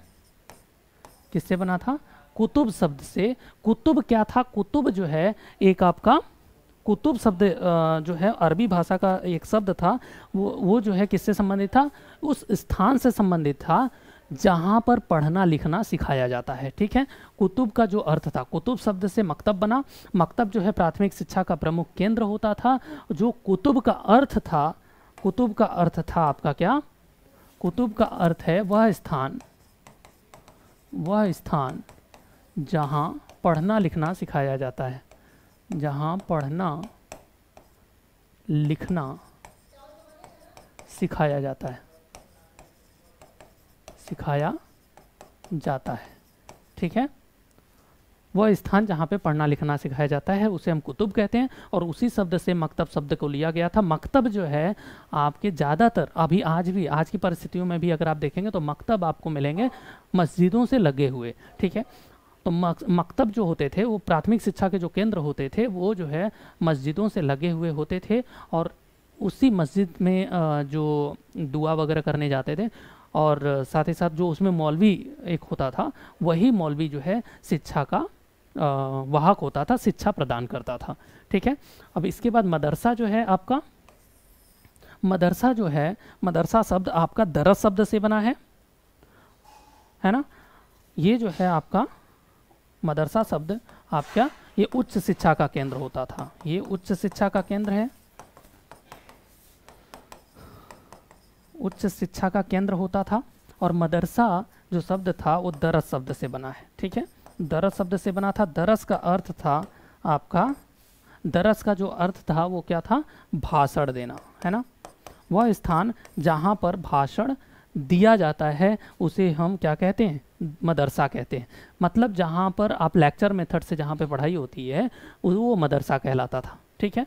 किससे बना था कुतुब शब्द से कुतुब क्या था कुतुब जो है एक आपका कुतुब शब्द जो है अरबी भाषा का एक शब्द था वो वो जो है किससे संबंधित था उस स्थान से संबंधित था जहाँ पर पढ़ना लिखना सिखाया जाता है ठीक है कुतुब का जो अर्थ था कुतुब शब्द से मकतब बना मकतब जो है प्राथमिक शिक्षा का प्रमुख केंद्र होता था जो कुतुब का अर्थ था कुतुब का अर्थ था आपका क्या कुतुब का अर्थ है वह स्थान वह स्थान जहाँ पढ़ना लिखना सिखाया जाता है जहाँ पढ़ना लिखना सिखाया जाता है सिखाया जाता है ठीक है वह स्थान जहाँ पे पढ़ना लिखना सिखाया जाता है उसे हम कुतुब कहते हैं और उसी शब्द से मकतब शब्द को लिया गया था मकतब जो है आपके ज़्यादातर अभी आज भी आज की परिस्थितियों में भी अगर आप देखेंगे तो मकतब आपको मिलेंगे मस्जिदों से लगे हुए ठीक है तो मकतब जो होते थे वो प्राथमिक शिक्षा के जो केंद्र होते थे वो जो है मस्जिदों से लगे हुए होते थे और उसी मस्जिद में जो दुआ वगैरह करने जाते थे और साथ ही साथ जो उसमें मौलवी एक होता था वही मौलवी जो है शिक्षा का वाहक होता था शिक्षा प्रदान करता था ठीक है अब इसके बाद मदरसा जो है आपका मदरसा जो है मदरसा शब्द आपका दरस शब्द से बना है है ना ये जो है आपका मदरसा शब्द आपका ये उच्च शिक्षा का केंद्र होता था ये उच्च शिक्षा का केंद्र है उच्च शिक्षा का केंद्र होता था और मदरसा जो शब्द था वो दरस शब्द से बना है ठीक है दरस शब्द से बना था दरस का अर्थ था आपका दरस का जो अर्थ था वो क्या था भाषण देना है ना वह स्थान जहाँ पर भाषण दिया जाता है उसे हम क्या कहते हैं मदरसा कहते हैं मतलब जहाँ पर आप लेक्चर मेथड से जहाँ पे पढ़ाई होती है वो मदरसा कहलाता था ठीक है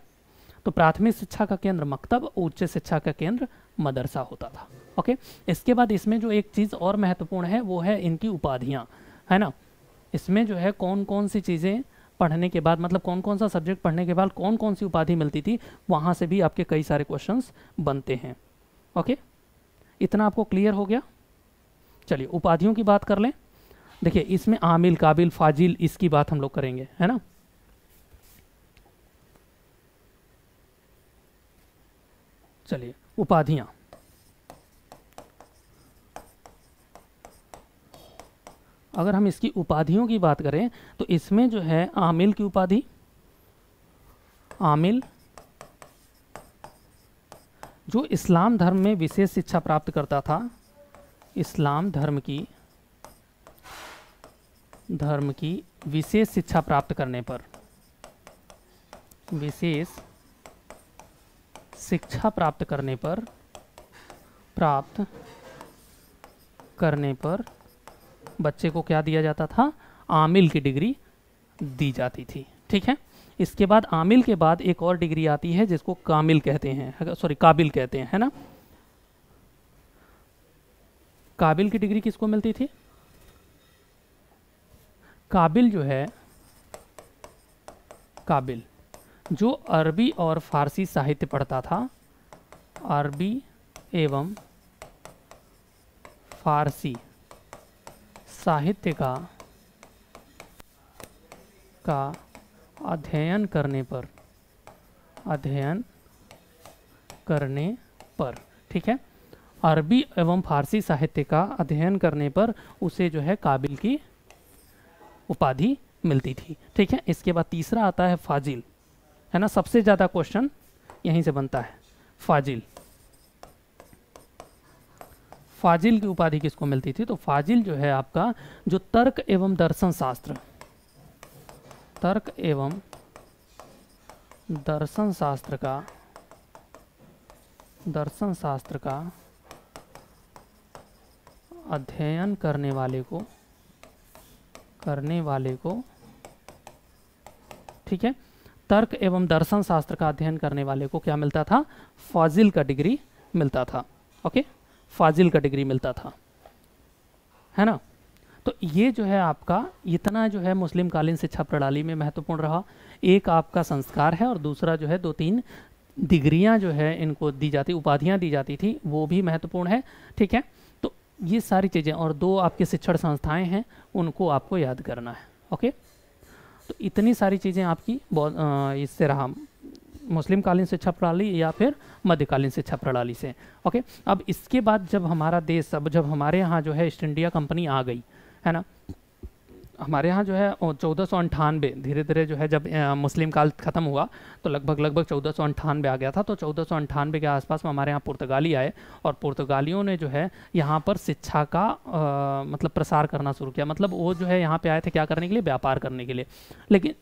तो प्राथमिक शिक्षा का केंद्र मकतब उच्च शिक्षा का केंद्र मदरसा होता था ओके इसके बाद इसमें जो एक चीज़ और महत्वपूर्ण है वो है इनकी उपाधियाँ है ना इसमें जो है कौन कौन सी चीज़ें पढ़ने के बाद मतलब कौन कौन सा सब्जेक्ट पढ़ने के बाद कौन कौन सी उपाधि मिलती थी वहाँ से भी आपके कई सारे क्वेश्चन बनते हैं ओके इतना आपको क्लियर हो गया चलिए उपाधियों की बात कर लें देखिए इसमें आमिल काबिल फाजिल इसकी बात हम लोग करेंगे है ना चलिए उपाधियां अगर हम इसकी उपाधियों की बात करें तो इसमें जो है आमिल की उपाधि आमिल जो इस्लाम धर्म में विशेष शिक्षा प्राप्त करता था इस्लाम धर्म की धर्म की विशेष शिक्षा प्राप्त करने पर विशेष शिक्षा प्राप्त करने पर प्राप्त करने पर बच्चे को क्या दिया जाता था आमिल की डिग्री दी जाती थी ठीक है इसके बाद आमिल के बाद एक और डिग्री आती है जिसको कामिल कहते हैं सॉरी काबिल कहते हैं है ना काबिल की डिग्री किसको मिलती थी काबिल जो है काबिल जो अरबी और फारसी साहित्य पढ़ता था अरबी एवं फारसी साहित्य का का अध्ययन करने पर अध्ययन करने पर ठीक है अरबी एवं फारसी साहित्य का अध्ययन करने पर उसे जो है काबिल की उपाधि मिलती थी ठीक है इसके बाद तीसरा आता है फाजिल है ना सबसे ज़्यादा क्वेश्चन यहीं से बनता है फाजिल फाजिल की उपाधि किसको मिलती थी तो फाजिल जो है आपका जो तर्क एवं दर्शन शास्त्र तर्क एवं दर्शन शास्त्र का दर्शन शास्त्र का अध्ययन करने वाले को करने वाले को ठीक है तर्क एवं दर्शन शास्त्र का अध्ययन करने वाले को क्या मिलता था फाजिल का डिग्री मिलता था ओके फाजिल का डिग्री मिलता था है ना तो ये जो है आपका इतना जो है मुस्लिम कालीन शिक्षा प्रणाली में महत्वपूर्ण रहा एक आपका संस्कार है और दूसरा जो है दो तीन डिग्रियां जो है इनको दी जाती उपाधियां दी जाती थी वो भी महत्वपूर्ण है ठीक है तो ये सारी चीज़ें और दो आपके शिक्षण संस्थाएं हैं उनको आपको याद करना है ओके तो इतनी सारी चीज़ें आपकी इससे रहा मुस्लिम कालीन शिक्षा प्रणाली या फिर मध्यकालीन शिक्षा प्रणाली से ओके अब इसके बाद जब हमारा देश अब जब हमारे यहाँ जो है ईस्ट इंडिया कंपनी आ गई है ना हमारे यहाँ जो है चौदह सौ अंठानवे धीरे धीरे जो है जब मुस्लिम काल ख़त्म हुआ तो लगभग लगभग चौदह सौ अंठानवे आ गया था तो चौदह सौ अंठानवे के आसपास में हमारे यहाँ पुर्तगाली आए और पुर्तगालियों ने जो है यहाँ पर शिक्षा का आ, मतलब प्रसार करना शुरू किया मतलब वो जो है यहाँ पे आए थे क्या करने के लिए व्यापार करने के लिए लेकिन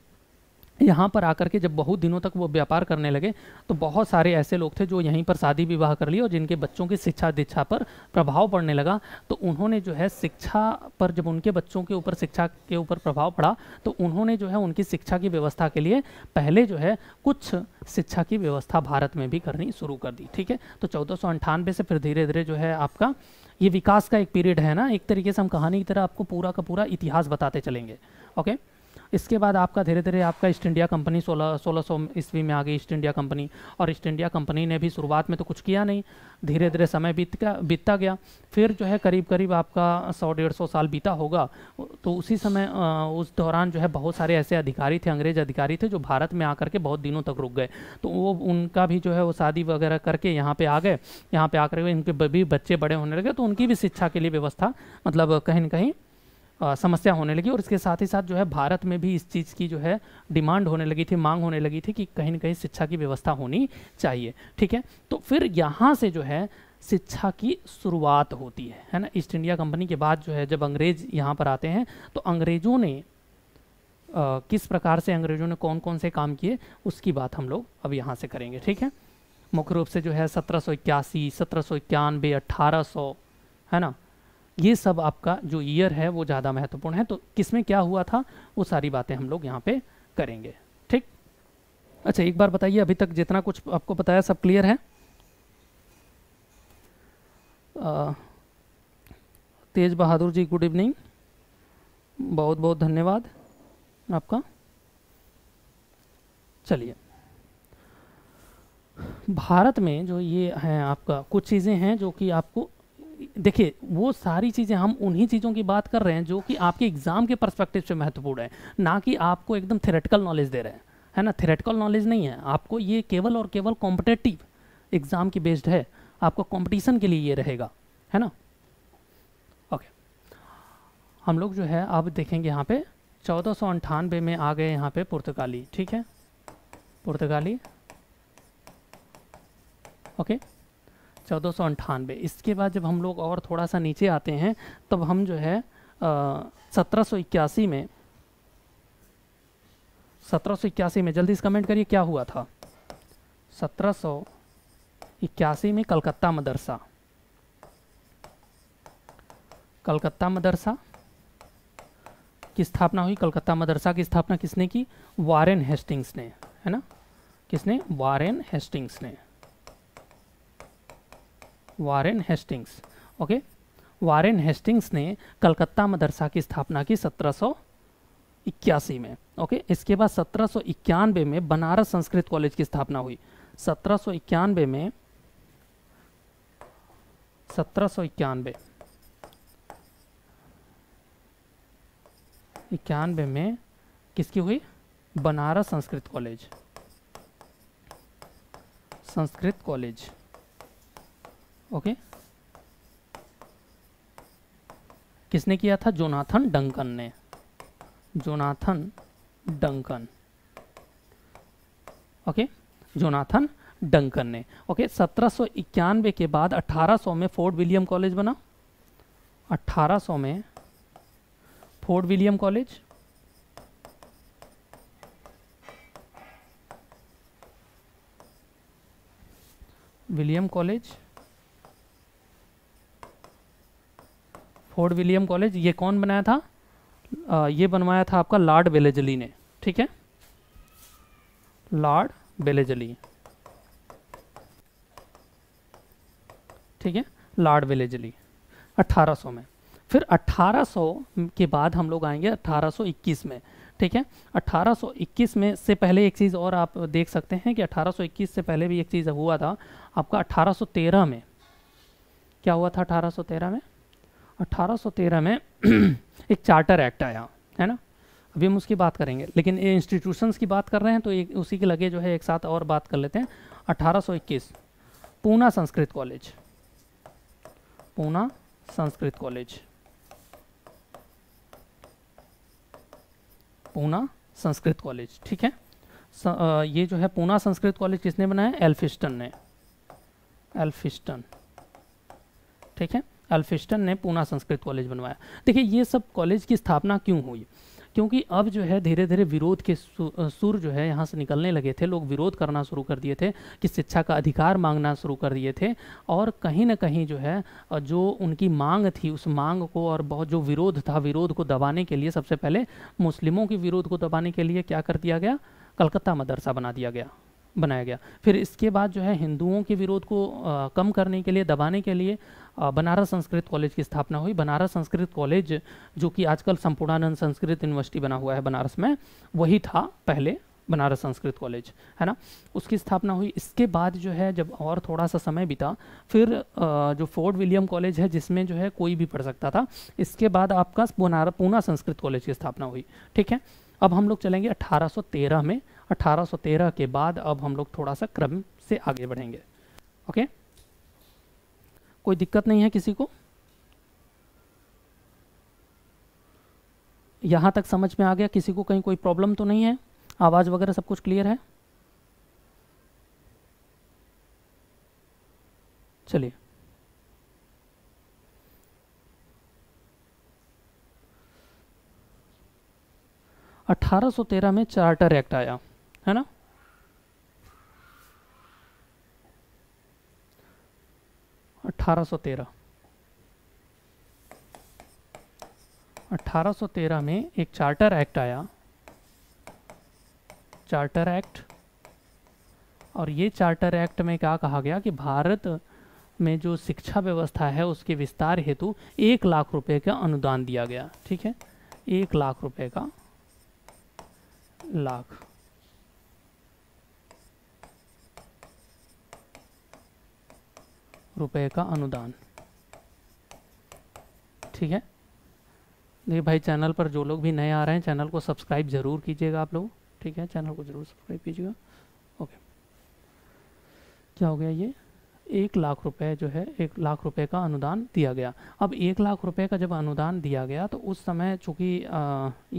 यहाँ पर आकर के जब बहुत दिनों तक वो व्यापार करने लगे तो बहुत सारे ऐसे लोग थे जो यहीं पर शादी विवाह कर लिए और जिनके बच्चों की शिक्षा दीक्षा पर प्रभाव पड़ने लगा तो उन्होंने जो है शिक्षा पर जब उनके बच्चों के ऊपर शिक्षा के ऊपर प्रभाव पड़ा तो उन्होंने जो है उनकी शिक्षा की व्यवस्था के लिए पहले जो है कुछ शिक्षा की व्यवस्था भारत में भी करनी शुरू कर दी ठीक है तो चौदह से फिर धीरे धीरे जो है आपका ये विकास का एक पीरियड है ना एक तरीके से हम कहानी की तरह आपको पूरा का पूरा इतिहास बताते चलेंगे ओके इसके बाद आपका धीरे धीरे आपका ईस्ट इंडिया कंपनी सोलह सोलह सौ ईस्वी में आ गई ईस्ट इंडिया कंपनी और ईस्ट इंडिया कंपनी ने भी शुरुआत में तो कुछ किया नहीं धीरे धीरे समय बीत गया बीतता गया फिर जो है करीब करीब आपका सौ डेढ़ सौ साल बीता होगा तो उसी समय उस दौरान जो है बहुत सारे ऐसे अधिकारी थे अंग्रेज अधिकारी थे जो भारत में आकर के बहुत दिनों तक रुक गए तो वो उनका भी जो है वो शादी वगैरह करके यहाँ पर आ गए यहाँ पर आकर के इनके भी बच्चे बड़े होने लगे तो उनकी भी शिक्षा के लिए व्यवस्था मतलब कहीं ना कहीं समस्या होने लगी और इसके साथ ही साथ जो है भारत में भी इस चीज़ की जो है डिमांड होने लगी थी मांग होने लगी थी कि कहीं ना कहीं शिक्षा की व्यवस्था होनी चाहिए ठीक है तो फिर यहाँ से जो है शिक्षा की शुरुआत होती है है ना ईस्ट इंडिया कंपनी के बाद जो है जब अंग्रेज यहाँ पर आते हैं तो अंग्रेज़ों ने आ, किस प्रकार से अंग्रेज़ों ने कौन कौन से काम किए उसकी बात हम लोग अब यहाँ से करेंगे ठीक है मुख्य रूप से जो है सत्रह सौ इक्यासी सत्रह सौ इक्यानबे अट्ठारह सौ है ना ये सब आपका जो ईयर है वो ज़्यादा महत्वपूर्ण है तो किस में क्या हुआ था वो सारी बातें हम लोग यहाँ पे करेंगे ठीक अच्छा एक बार बताइए अभी तक जितना कुछ आपको बताया सब क्लियर है आ, तेज बहादुर जी गुड इवनिंग बहुत बहुत धन्यवाद आपका चलिए भारत में जो ये हैं आपका कुछ चीज़ें हैं जो कि आपको देखिए वो सारी चीज़ें हम उन्हीं चीज़ों की बात कर रहे हैं जो कि आपके एग्ज़ाम के परस्पेक्टिव से महत्वपूर्ण है ना कि आपको एकदम थेरेटिकल नॉलेज दे रहे हैं है ना थेरेटिकल नॉलेज नहीं है आपको ये केवल और केवल कॉम्पिटेटिव एग्ज़ाम की बेस्ड है आपका कॉम्पिटिशन के लिए ये रहेगा है ना ओके हम लोग जो है अब देखेंगे यहाँ पे चौदह में आ गए यहाँ पे पुर्तगाली ठीक है पुर्तगाली ओके चौदह सौ अंठानवे इसके बाद जब हम लोग और थोड़ा सा नीचे आते हैं तब हम जो है सत्रह सौ इक्यासी में सत्रह सौ इक्यासी में जल्दी इस कमेंट करिए क्या हुआ था सत्रह सौ इक्यासी में कलकत्ता मदरसा कलकत्ता मदरसा की स्थापना हुई कलकत्ता मदरसा की स्थापना किसने की वारेन हेस्टिंग्स ने है ना किसने वारेन हेस्टिंग्स ने Warren Hastings okay Warren Hastings ने कलकत्ता मदरसा की स्थापना की सत्रह इक्यासी में ओके इसके बाद सत्रह इक्यानवे में बनारस संस्कृत कॉलेज की स्थापना हुई सत्रह इक्यानवे में सत्रह इक्यानवे इक्यानवे में किसकी हुई Banaras Sanskrit college Sanskrit college okay किसने किया था जोनाथन डंकन ने Jonathan Duncan okay Jonathan Duncan ने ओके सत्रह के बाद 1800 में फोर्ट विलियम कॉलेज बना 1800 में Fort William college William college Fort William college ये कौन बनाया था आ, ये बनवाया था आपका लॉर्ड बेलेजली ने ठीक है लॉर्ड बेलेजली ठीक है लॉर्ड बेलेजली 1800 में फिर 1800 के बाद हम लोग आएंगे 1821 में ठीक है 1821 में से पहले एक चीज़ और आप देख सकते हैं कि 1821 से पहले भी एक चीज़ हुआ था आपका 1813 में क्या हुआ था 1813 में 1813 में एक चार्टर एक्ट आया है ना अभी हम उसकी बात करेंगे लेकिन ये इंस्टीट्यूशंस की बात कर रहे हैं तो एक उसी के लगे जो है एक साथ और बात कर लेते हैं 1821 Poona Sanskrit college Poona Sanskrit college Poona Sanskrit college ठीक है स, आ, ये जो है पूना संस्कृत कॉलेज किसने बनाया एल्फिस्टन ने एल्फिस्टन ठीक है एल्फिस्टन ने पूना संस्कृत कॉलेज बनवाया देखिए ये सब कॉलेज की स्थापना क्यों हुई क्योंकि अब जो है धीरे धीरे विरोध के सुर जो है यहाँ से निकलने लगे थे लोग विरोध करना शुरू कर दिए थे कि शिक्षा का अधिकार मांगना शुरू कर दिए थे और कहीं ना कहीं जो है जो उनकी मांग थी उस मांग को और बहुत जो विरोध था विरोध को दबाने के लिए सबसे पहले मुस्लिमों के विरोध को दबाने के लिए क्या कर दिया गया कलकत्ता मदरसा बना दिया गया बनाया गया फिर इसके बाद जो है हिंदुओं के विरोध को आ, कम करने के लिए दबाने के लिए बनारस संस्कृत कॉलेज की स्थापना हुई बनारस संस्कृत कॉलेज जो कि आजकल संपूर्णानंद संस्कृत यूनिवर्सिटी बना हुआ है बनारस में वही था पहले बनारस संस्कृत कॉलेज है ना उसकी स्थापना हुई इसके बाद जो है जब और थोड़ा सा समय बीता फिर जो फोर्ट विलियम कॉलेज है जिसमें जो है कोई भी पढ़ सकता था इसके बाद आपका बनारस पूना संस्कृत कॉलेज की स्थापना हुई ठीक है अब हम लोग चलेंगे 1813 में 1813 के बाद अब हम लोग थोड़ा सा क्रम से आगे बढ़ेंगे ओके okay? कोई दिक्कत नहीं है किसी को यहाँ तक समझ में आ गया किसी को कहीं कोई प्रॉब्लम तो नहीं है आवाज़ वगैरह सब कुछ क्लियर है चलिए अट्ठारह में चार्टर एक्ट आया है ना 1813 में एक चार्टर एक्ट आया चार्टर एक्ट और ये चार्टर एक्ट में क्या कहा गया कि भारत में जो शिक्षा व्यवस्था है उसके विस्तार हेतु एक लाख रुपए का अनुदान दिया गया ठीक है एक लाख रुपए का लाख रुपए का अनुदान ठीक है देखिए भाई चैनल पर जो लोग भी नए आ रहे हैं चैनल को सब्सक्राइब ज़रूर कीजिएगा आप लोग ठीक है चैनल को ज़रूर सब्सक्राइब कीजिएगा ओके क्या हो गया ये एक लाख रुपए जो है एक लाख रुपए का अनुदान दिया गया अब एक लाख रुपए का जब अनुदान दिया गया तो उस समय चूंकि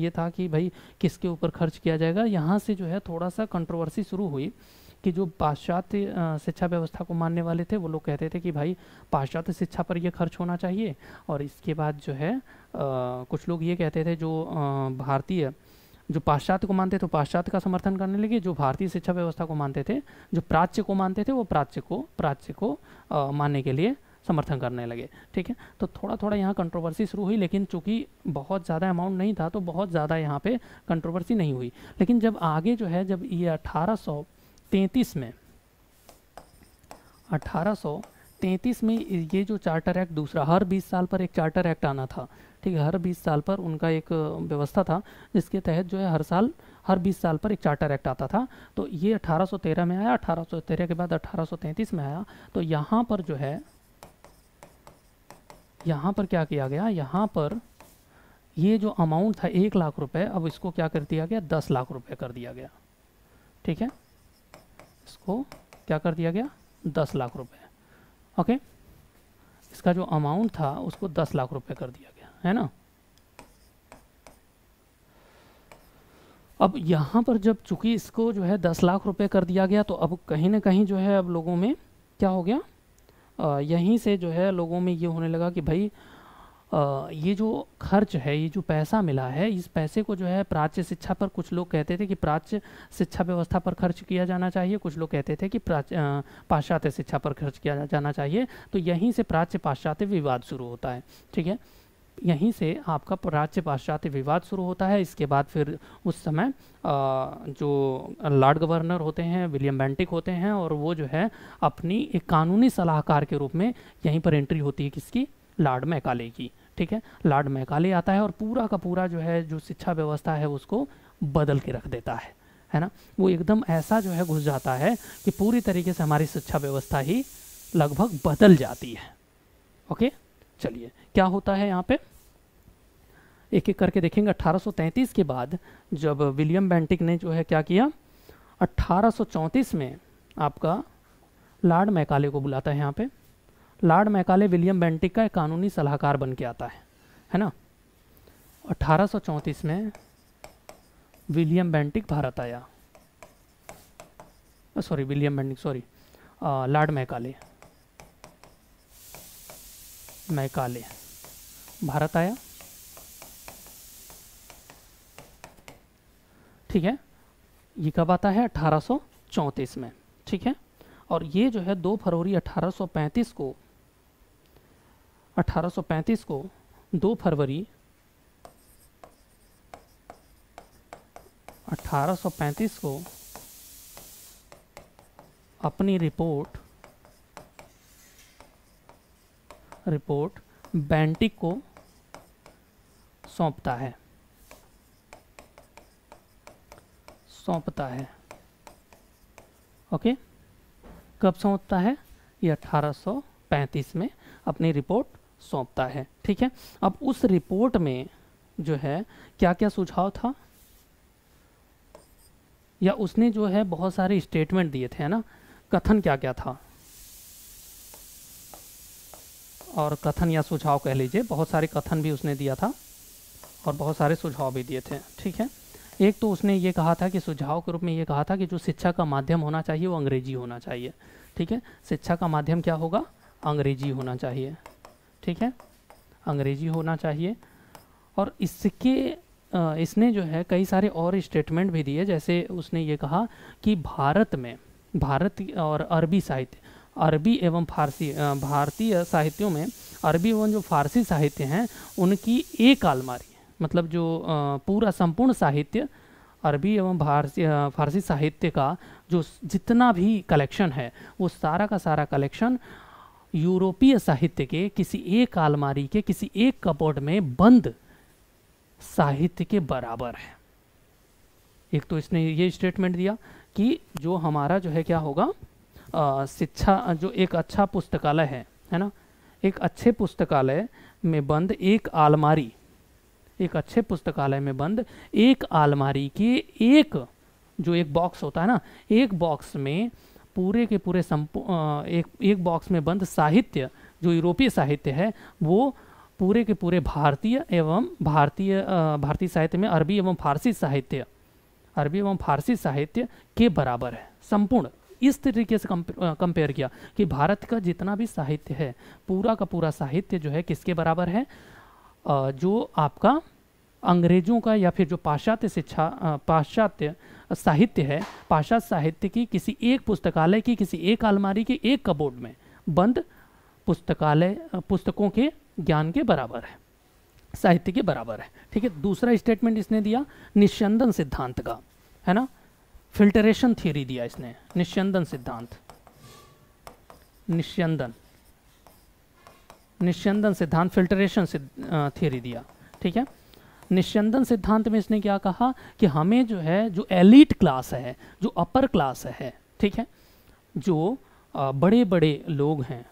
ये था कि भाई किसके ऊपर खर्च किया जाएगा यहाँ से जो है थोड़ा सा कंट्रोवर्सी शुरू हुई कि जो पाश्चात्य शिक्षा व्यवस्था को मानने वाले थे वो लोग कहते थे कि भाई पाश्चात्य शिक्षा पर ये खर्च होना चाहिए और इसके बाद जो है आ, कुछ लोग ये कहते थे जो भारतीय जो पाश्चात्य को मानते थे तो पाश्चात्य का समर्थन करने लगे जो भारतीय शिक्षा व्यवस्था को मानते थे जो प्राच्य को मानते थे वो प्राच्य को प्राच्य को मानने के लिए समर्थन करने लगे ठीक है तो थोड़ा थोड़ा यहाँ कंट्रोवर्सी शुरू हुई लेकिन चूंकि बहुत ज़्यादा अमाउंट नहीं था तो बहुत ज़्यादा यहाँ पे कंट्रोवर्सी नहीं हुई लेकिन जब आगे जो है जब ये अठारह 1833 में 1833 में ये जो चार्टर एक्ट दूसरा हर 20 साल पर एक चार्टर एक्ट आना था ठीक है हर 20 साल पर उनका एक व्यवस्था था जिसके तहत जो है हर साल हर 20 साल पर एक चार्टर एक्ट आता था तो ये 1813 में आया 1813 के बाद 1833 में आया तो यहाँ पर जो है यहाँ पर क्या किया गया यहाँ पर ये जो अमाउंट था एक लाख रुपए अब इसको क्या कर दिया गया दस लाख रुपए कर दिया गया ठीक है इसको क्या कर दिया गया दस लाख रुपए ओके इसका जो अमाउंट था उसको दस लाख रुपए कर दिया गया है ना अब यहाँ पर जब चूंकि इसको जो है दस लाख रुपए कर दिया गया तो अब कहीं ना कहीं जो है अब लोगों में क्या हो गया यहीं से जो है लोगों में ये होने लगा कि भाई ये जो खर्च है ये जो पैसा मिला है इस पैसे को जो है प्राच्य शिक्षा पर कुछ लोग कहते थे कि प्राच्य शिक्षा व्यवस्था पर खर्च किया जाना चाहिए कुछ लोग कहते थे कि प्राच्य पाश्चात्य शिक्षा पर खर्च किया जाना चाहिए तो यहीं से प्राच्य पाश्चात्य विवाद शुरू होता है ठीक है यहीं से आपका प्राच्य पाश्चात्य विवाद शुरू होता है इसके बाद फिर उस समय आ, जो लॉर्ड गवर्नर होते हैं विलियम बेंटिक होते हैं और वो जो है अपनी एक कानूनी सलाहकार के रूप में यहीं पर एंट्री होती है किसकी लाड मैकाले की ठीक है लाड मैकाले आता है और पूरा का पूरा जो है जो शिक्षा व्यवस्था है उसको बदल के रख देता है है ना वो एकदम ऐसा जो है घुस जाता है कि पूरी तरीके से हमारी शिक्षा व्यवस्था ही लगभग बदल जाती है ओके चलिए क्या होता है यहाँ पे एक एक करके देखेंगे 1833 के बाद जब विलियम बैंटिक ने जो है क्या किया 1834 में आपका लॉर्ड मैकाले को बुलाता है यहाँ पे लॉर्ड मैकाले विलियम बेंटिक का एक कानूनी सलाहकार बन के आता है है ना 1834 में विलियम बेंटिक भारत आया sorry William Bentinck sorry Lord Macaulay Macaulay Bharat आया ठीक है ये कब आता है 1834 में ठीक है और ये जो है 2 फरवरी 1835 को 1835 को 2 फरवरी 1835 को अपनी रिपोर्ट रिपोर्ट बैंटिक को सौंपता है सौंपता है ओके कब सौंपता है ये 1835 में अपनी रिपोर्ट सौंपता है ठीक है अब उस रिपोर्ट में जो है क्या क्या सुझाव था या उसने जो है बहुत सारे स्टेटमेंट दिए थे है ना कथन क्या क्या था और कथन या सुझाव कह लीजिए बहुत सारे कथन भी उसने दिया था और बहुत सारे सुझाव भी दिए थे ठीक है एक तो उसने ये कहा था कि सुझाव के रूप में ये कहा था कि जो शिक्षा का माध्यम होना चाहिए वो अंग्रेजी होना चाहिए ठीक है शिक्षा का माध्यम क्या होगा अंग्रेजी होना चाहिए ठीक है अंग्रेजी होना चाहिए और इसके इसने जो है कई सारे और स्टेटमेंट भी दिए जैसे उसने ये कहा कि भारत में भारत और अरबी साहित्य अरबी एवं फारसी भारतीय साहित्यों में अरबी एवं जो फारसी साहित्य हैं उनकी एक आलमारी मतलब जो पूरा संपूर्ण साहित्य अरबी एवं फारसी फारसी साहित्य का जो जितना भी कलेक्शन है वो सारा का सारा कलेक्शन यूरोपीय साहित्य के किसी एक आलमारी के किसी एक कपोर्ट में बंद साहित्य के बराबर है एक तो इसने ये स्टेटमेंट दिया कि जो हमारा जो है क्या होगा शिक्षा जो एक अच्छा पुस्तकालय है है ना एक अच्छे पुस्तकालय में बंद एक आलमारी एक अच्छे पुस्तकालय में बंद एक आलमारी के एक जो एक बॉक्स होता है ना एक बॉक्स में पूरे के पूरे एक एक बॉक्स में बंद साहित्य जो यूरोपीय साहित्य है वो पूरे के पूरे भारतीय एवं भारतीय भारतीय साहित्य में अरबी एवं फारसी साहित्य अरबी एवं फारसी साहित्य के बराबर है संपूर्ण इस तरीके से कंपेयर किया कि भारत का जितना भी साहित्य है पूरा का पूरा साहित्य जो है किसके बराबर है जो आपका अंग्रेजों का या फिर जो पाश्चात्य शिक्षा पाश्चात्य साहित्य है भाषा साहित्य की किसी एक पुस्तकालय की किसी एक अलमारी के एक कबोर्ड में बंद पुस्तकालय पुस्तकों के ज्ञान के बराबर है साहित्य के बराबर है ठीक है दूसरा स्टेटमेंट इसने दिया निश्चंदन सिद्धांत का है ना फिल्टरेशन थियोरी दिया इसने निश्चंदन सिद्धांत निश्चंदन निश्चंदन सिद्धांत फिल्टरेशन सिद्ध, थ्योरी दिया ठीक है निश्चंदन सिद्धांत में इसने क्या कहा कि हमें जो है जो एलिट क्लास है जो अपर क्लास है ठीक है जो बड़े बड़े लोग हैं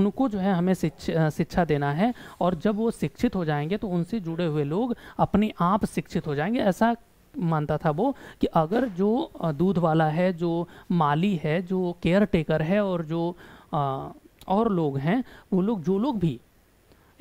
उनको जो है हमें शिक्षा देना है और जब वो शिक्षित हो जाएंगे तो उनसे जुड़े हुए लोग अपने आप शिक्षित हो जाएंगे ऐसा मानता था वो कि अगर जो दूध वाला है जो माली है जो केयर टेकर है और जो आ, और लोग हैं वो लोग जो लोग भी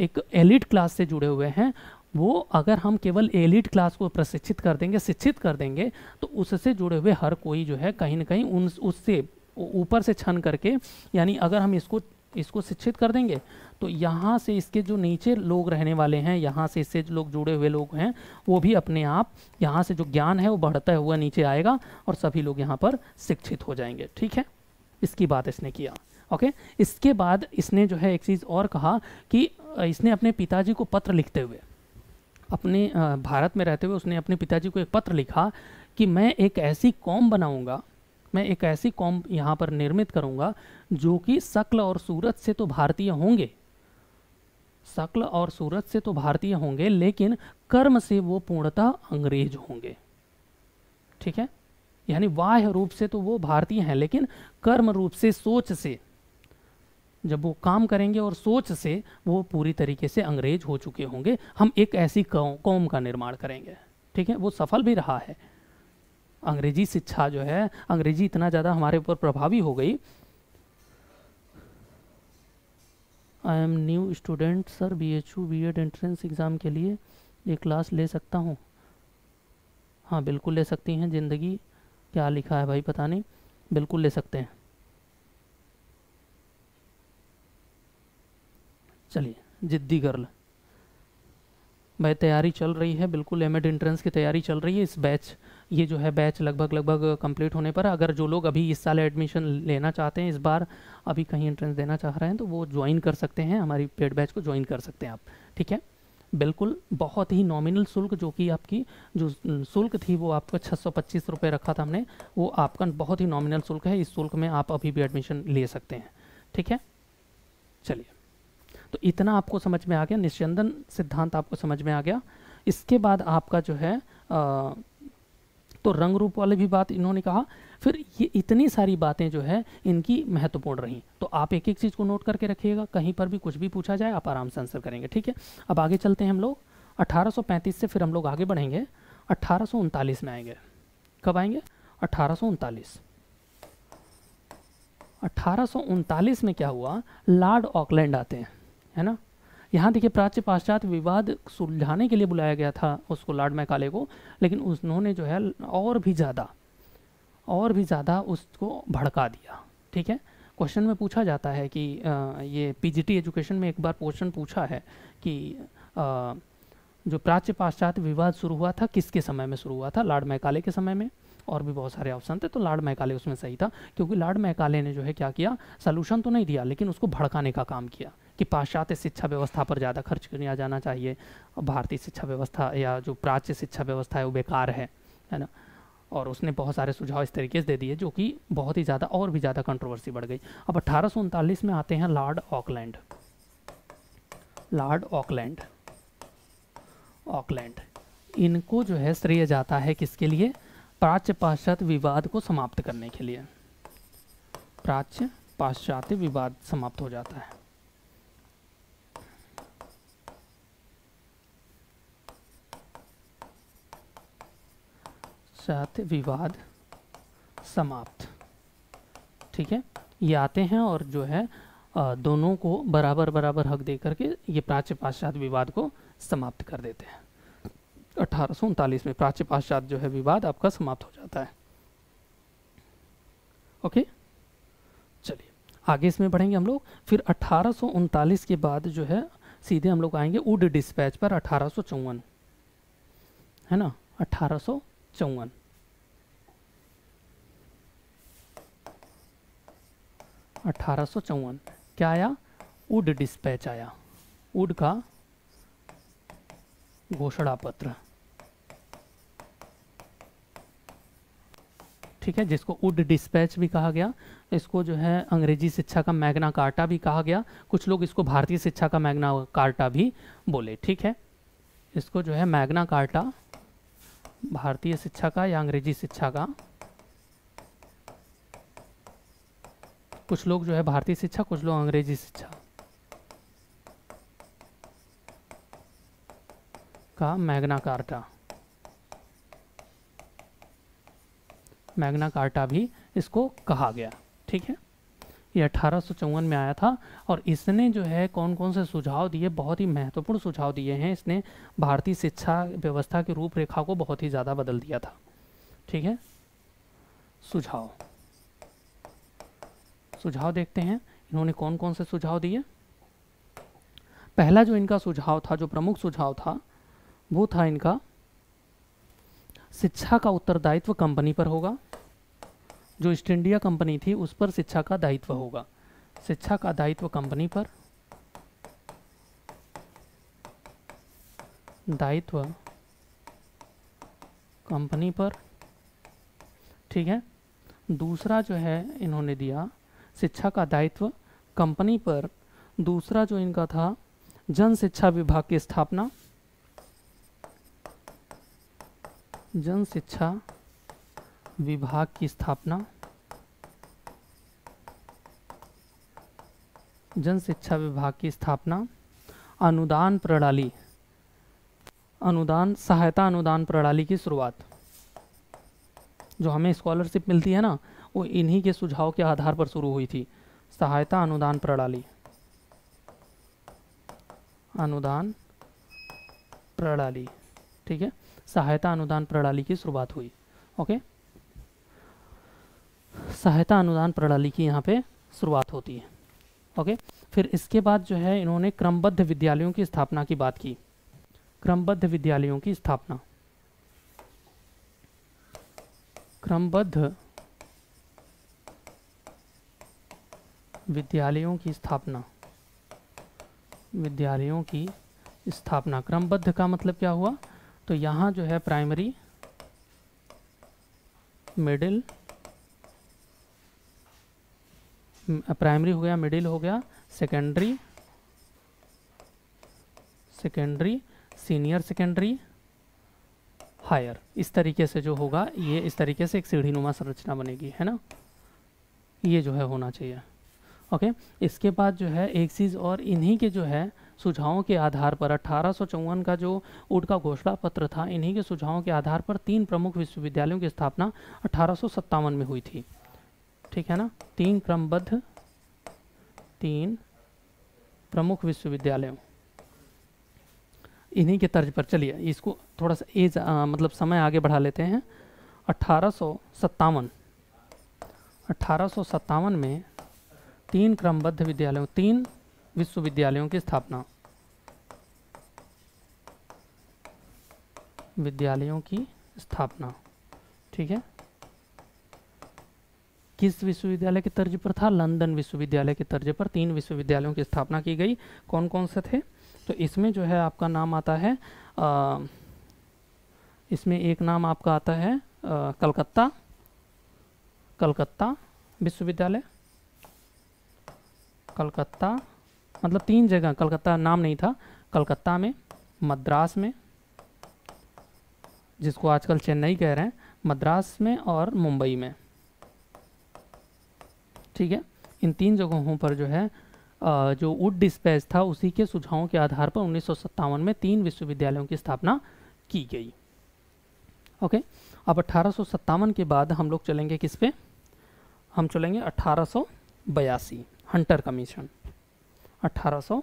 एक एलिट क्लास से जुड़े हुए हैं वो अगर हम केवल एलिट क्लास को प्रशिक्षित कर देंगे शिक्षित कर देंगे तो उससे जुड़े हुए हर कोई जो है कहीं ना कहीं उन उससे ऊपर से छन करके यानी अगर हम इसको इसको शिक्षित कर देंगे तो यहाँ से इसके जो नीचे लोग रहने वाले हैं यहाँ से इससे जो लोग जुड़े हुए लोग हैं वो भी अपने आप यहाँ से जो ज्ञान है वो बढ़ता हुआ नीचे आएगा और सभी लोग यहाँ पर शिक्षित हो जाएंगे ठीक है इसकी बात इसने किया ओके इसके बाद इसने जो है एक चीज़ और कहा कि इसने अपने पिताजी को पत्र लिखते हुए अपने भारत में रहते हुए उसने अपने पिताजी को एक पत्र लिखा कि मैं एक ऐसी कौम बनाऊंगा मैं एक ऐसी कौम यहाँ पर निर्मित करूँगा जो कि शक्ल और सूरत से तो भारतीय होंगे शक्ल और सूरत से तो भारतीय होंगे लेकिन कर्म से वो पूर्णतः अंग्रेज होंगे ठीक है यानी बाह्य रूप से तो वो भारतीय हैं लेकिन कर्म रूप से सोच से जब वो काम करेंगे और सोच से वो पूरी तरीके से अंग्रेज हो चुके होंगे हम एक ऐसी कौम कौम का निर्माण करेंगे ठीक है वो सफल भी रहा है अंग्रेजी शिक्षा जो है अंग्रेजी इतना ज़्यादा हमारे ऊपर प्रभावी हो गई I am new student sir B H U B Ed entrance exam के लिए ये क्लास ले सकता हूँ हाँ बिल्कुल ले सकती हैं ज़िंदगी क्या लिखा है भाई पता नहीं बिल्कुल ले सकते हैं चलिए जिद्दी गर्ल भाई तैयारी चल रही है बिल्कुल एम एंट्रेंस की तैयारी चल रही है इस बैच ये जो है बैच लगभग लगभग कंप्लीट होने पर अगर जो लोग अभी इस साल एडमिशन लेना चाहते हैं इस बार अभी कहीं एंट्रेंस देना चाह रहे हैं तो वो ज्वाइन कर सकते हैं हमारी पेड बैच को ज्वाइन कर सकते हैं आप ठीक है बिल्कुल बहुत ही नॉमिनल शुल्क जो कि आपकी जो शुल्क थी वो आपका छः सौ पच्चीस रुपये रखा था हमने वो आपका बहुत ही नॉमिनल शुल्क है इस शुल्क में आप अभी भी एडमिशन ले सकते हैं ठीक है चलिए तो इतना आपको समझ में आ गया निश्चंदन सिद्धांत आपको समझ में आ गया इसके बाद आपका जो है आ, तो रंग रूप वाले भी बात इन्होंने कहा फिर ये इतनी सारी बातें जो है इनकी महत्वपूर्ण रहीं तो आप एक एक चीज़ को नोट करके रखिएगा कहीं पर भी कुछ भी पूछा जाए आप आराम से आंसर करेंगे ठीक है अब आगे चलते हैं हम लोग 1835 से फिर हम लोग आगे बढ़ेंगे अट्ठारह में आएंगे कब आएंगे अट्ठारह अट्ठारह में क्या हुआ लॉर्ड ऑकलैंड आते हैं है ना यहाँ देखिए प्राच्य पाश्चात्य विवाद सुलझाने के लिए बुलाया गया था उसको लॉर्ड मैकाले को लेकिन उन्होंने जो है और भी ज़्यादा और भी ज़्यादा उसको भड़का दिया ठीक है क्वेश्चन में पूछा जाता है कि ये पीजीटी एजुकेशन में एक बार क्वेश्चन पूछा है कि जो प्राच्य पाश्चात्य विवाद शुरू हुआ था किसके समय में शुरू हुआ था लाड मैकाले के समय में और भी बहुत सारे ऑप्शन थे तो लाड मैकाले उसमें सही था क्योंकि लाड मैकाले ने जो है क्या किया सोल्यूशन तो नहीं दिया लेकिन उसको भड़काने का काम किया कि पाश्चात्य शिक्षा व्यवस्था पर ज़्यादा खर्च किया जाना चाहिए और भारतीय शिक्षा व्यवस्था या जो प्राच्य शिक्षा व्यवस्था है वो बेकार है है ना और उसने बहुत सारे सुझाव इस तरीके से दे दिए जो कि बहुत ही ज़्यादा और भी ज़्यादा कंट्रोवर्सी बढ़ गई अब अट्ठारह में आते हैं Lord Auckland Lord Auckland Auckland इनको जो है श्रेय जाता है किसके लिए प्राच्य पाश्चात्य विवाद को समाप्त करने के लिए प्राच्य पाश्चात्य विवाद समाप्त हो जाता है साथ विवाद समाप्त ठीक है ये आते हैं और जो है दोनों को बराबर बराबर हक दे करके ये प्राच्य पाश्चात विवाद को समाप्त कर देते हैं अठारह में प्राच्य पाश्चात जो है विवाद आपका समाप्त हो जाता है ओके चलिए आगे इसमें बढ़ेंगे हम लोग फिर अठारह के बाद जो है सीधे हम लोग आएंगे उड डिस्पैच पर अठारह है ना अठारह चौवन अठारह सौ चौवन क्या आया उड डिस्पैच आया उड का घोषणा पत्र ठीक है जिसको उड डिस्पैच भी कहा गया इसको जो है अंग्रेजी शिक्षा का मैग्ना कार्टा भी कहा गया कुछ लोग इसको भारतीय शिक्षा का मैग्ना कार्टा भी बोले ठीक है इसको जो है मैग्ना कार्टा भारतीय शिक्षा का या अंग्रेजी शिक्षा का कुछ लोग जो है भारतीय शिक्षा कुछ लोग अंग्रेजी शिक्षा का मैग्ना कार्टा मैग्ना कार्टा भी इसको कहा गया ठीक है ये अठारह में आया था और इसने जो है कौन कौन से सुझाव दिए बहुत ही महत्वपूर्ण सुझाव दिए हैं इसने भारतीय शिक्षा व्यवस्था की रूपरेखा को बहुत ही ज़्यादा बदल दिया था ठीक है सुझाव सुझाव देखते हैं इन्होंने कौन कौन से सुझाव दिए पहला जो इनका सुझाव था जो प्रमुख सुझाव था वो था इनका शिक्षा का उत्तरदायित्व कंपनी पर होगा जो ईस्ट इंडिया कंपनी थी उस पर शिक्षा का दायित्व होगा शिक्षा का दायित्व कंपनी पर दायित्व कंपनी पर ठीक है दूसरा जो है इन्होंने दिया शिक्षा का दायित्व कंपनी पर दूसरा जो इनका था जन शिक्षा विभाग की स्थापना जन शिक्षा विभाग की स्थापना जन शिक्षा विभाग की स्थापना अनुदान प्रणाली अनुदान सहायता अनुदान प्रणाली की शुरुआत जो हमें स्कॉलरशिप मिलती है ना वो इन्हीं के सुझाव के आधार पर शुरू हुई थी सहायता अनुदान प्रणाली अनुदान प्रणाली ठीक है सहायता अनुदान प्रणाली की शुरुआत हुई ओके सहायता अनुदान प्रणाली की यहाँ पे शुरुआत होती है ओके फिर इसके बाद जो है इन्होंने क्रमबद्ध विद्यालयों की स्थापना की बात की क्रमबद्ध विद्यालयों की स्थापना क्रमबद्ध विद्यालयों की स्थापना विद्यालयों की स्थापना क्रमबद्ध का मतलब क्या हुआ तो यहाँ जो है प्राइमरी मिडिल प्राइमरी हो गया मिडिल हो गया secondary secondary senior secondary higher इस तरीके से जो होगा ये इस तरीके से एक सीढ़ी नुमा संरचना बनेगी है ना ये जो है होना चाहिए ओके इसके बाद जो है एक चीज़ और इन्हीं के जो है सुझावों के आधार पर अठारह का जो उड का घोषणा पत्र था इन्हीं के सुझावों के आधार पर तीन प्रमुख विश्वविद्यालयों की स्थापना अठारह में हुई थी ठीक है ना तीन क्रमबद्ध तीन प्रमुख विश्वविद्यालयों इन्हीं के तर्ज पर चलिए इसको थोड़ा सा एज आ, मतलब समय आगे बढ़ा लेते हैं अठारह अठारह में तीन क्रमबद्ध विद्यालयों तीन विश्वविद्यालयों की स्थापना विद्यालयों की स्थापना ठीक है किस विश्वविद्यालय के तर्ज पर था लंदन विश्वविद्यालय के तर्ज पर तीन विश्वविद्यालयों की स्थापना की गई कौन कौन से थे तो इसमें जो है आपका नाम आता है आ, इसमें एक नाम आपका आता है आ, कलकत्ता कलकत्ता विश्वविद्यालय कलकत्ता मतलब तीन जगह कलकत्ता नाम नहीं था कलकत्ता में मद्रास में जिसको आजकल चेन्नई कह रहे हैं मद्रास में और मुंबई में ठीक है इन तीन जगहों पर जो है जो वुड डिस्पैच था उसी के सुझावों के आधार पर उन्नीस में तीन विश्वविद्यालयों की स्थापना की गई ओके अब अठारह के बाद हम लोग चलेंगे किस पे हम चलेंगे अट्ठारह हंटर कमीशन अठारह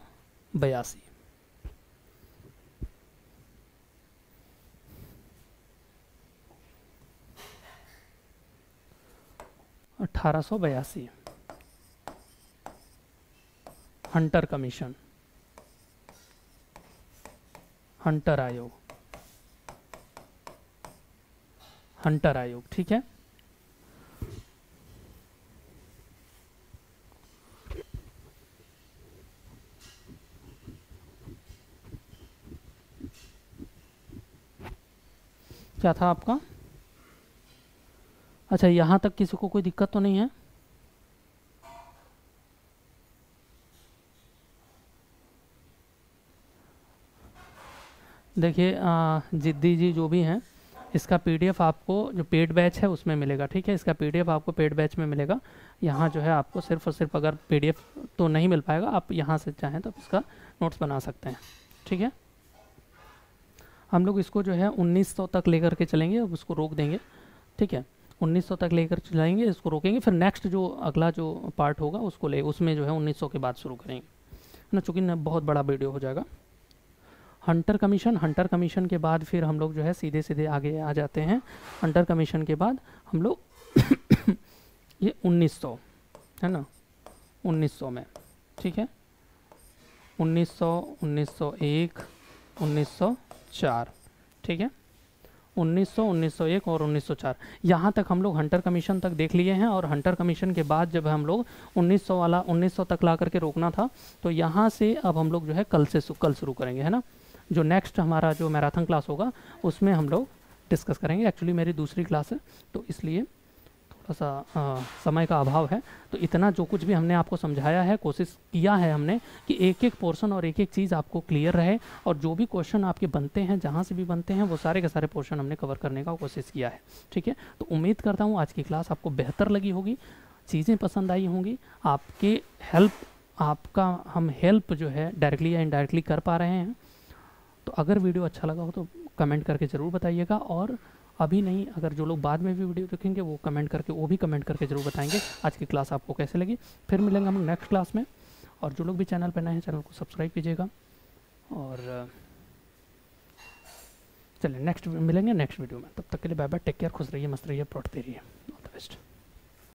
अठारह सौ बयासी हंटर कमीशन हंटर आयोग हंटर आयोग ठीक है क्या था आपका अच्छा यहां तक किसी को कोई दिक्कत तो नहीं है देखिए जिद्दी जी जो भी हैं इसका पीडीएफ आपको जो पेड बैच है उसमें मिलेगा ठीक है इसका पीडीएफ आपको पेड बैच में मिलेगा यहाँ जो है आपको सिर्फ और सिर्फ अगर पीडीएफ तो नहीं मिल पाएगा आप यहाँ से चाहें तो इसका नोट्स बना सकते हैं ठीक है हम लोग इसको जो है 1900 तक लेकर के चलेंगे अब उसको रोक देंगे ठीक है 1900 तक लेकर चलाएंगे इसको रोकेंगे फिर नेक्स्ट जो अगला जो पार्ट होगा उसको ले उसमें जो है 1900 के बाद शुरू करेंगे ना चूँकि ना बहुत बड़ा वीडियो हो जाएगा हंटर कमीशन हंटर कमीशन के बाद फिर हम लोग जो है सीधे सीधे आगे आ जाते हैं हंटर कमीशन के बाद हम लोग ये 1900 है ना 1900 में ठीक है 1900 1901 1904 ठीक है 1900 1901 और 1904 यहाँ तक हम लोग हंटर कमीशन तक देख लिए हैं और हंटर कमीशन के बाद जब हम लोग 1900 वाला 1900 तक ला करके रोकना था तो यहाँ से अब हम लोग जो है कल से कल शुरू करेंगे है ना जो नेक्स्ट हमारा जो मैराथन क्लास होगा उसमें हम लोग डिस्कस करेंगे एक्चुअली मेरी दूसरी क्लास है तो इसलिए थोड़ा सा आ, समय का अभाव है तो इतना जो कुछ भी हमने आपको समझाया है कोशिश किया है हमने कि एक एक पोर्शन और एक एक चीज़ आपको क्लियर रहे और जो भी क्वेश्चन आपके बनते हैं जहाँ से भी बनते हैं वो सारे के सारे पोर्शन हमने कवर करने का कोशिश किया है ठीक है तो उम्मीद करता हूँ आज की क्लास आपको बेहतर लगी होगी चीज़ें पसंद आई होंगी आपके हेल्प आपका हम हेल्प जो है डायरेक्टली या इनडायरेक्टली कर पा रहे हैं तो अगर वीडियो अच्छा लगा हो तो कमेंट करके ज़रूर बताइएगा और अभी नहीं अगर जो लोग बाद में भी वीडियो देखेंगे वो कमेंट करके वो भी कमेंट करके ज़रूर बताएंगे आज की क्लास आपको कैसे लगी फिर मिलेंगे हम नेक्स्ट क्लास में और जो लोग भी चैनल पर नए हैं चैनल को सब्सक्राइब कीजिएगा और चलिए नेक्स्ट मिलेंगे नेक्स्ट वीडियो में तब तक के लिए बाय बाय टेक केयर खुश रहिए मस्त रहिए पढ़ते रहिए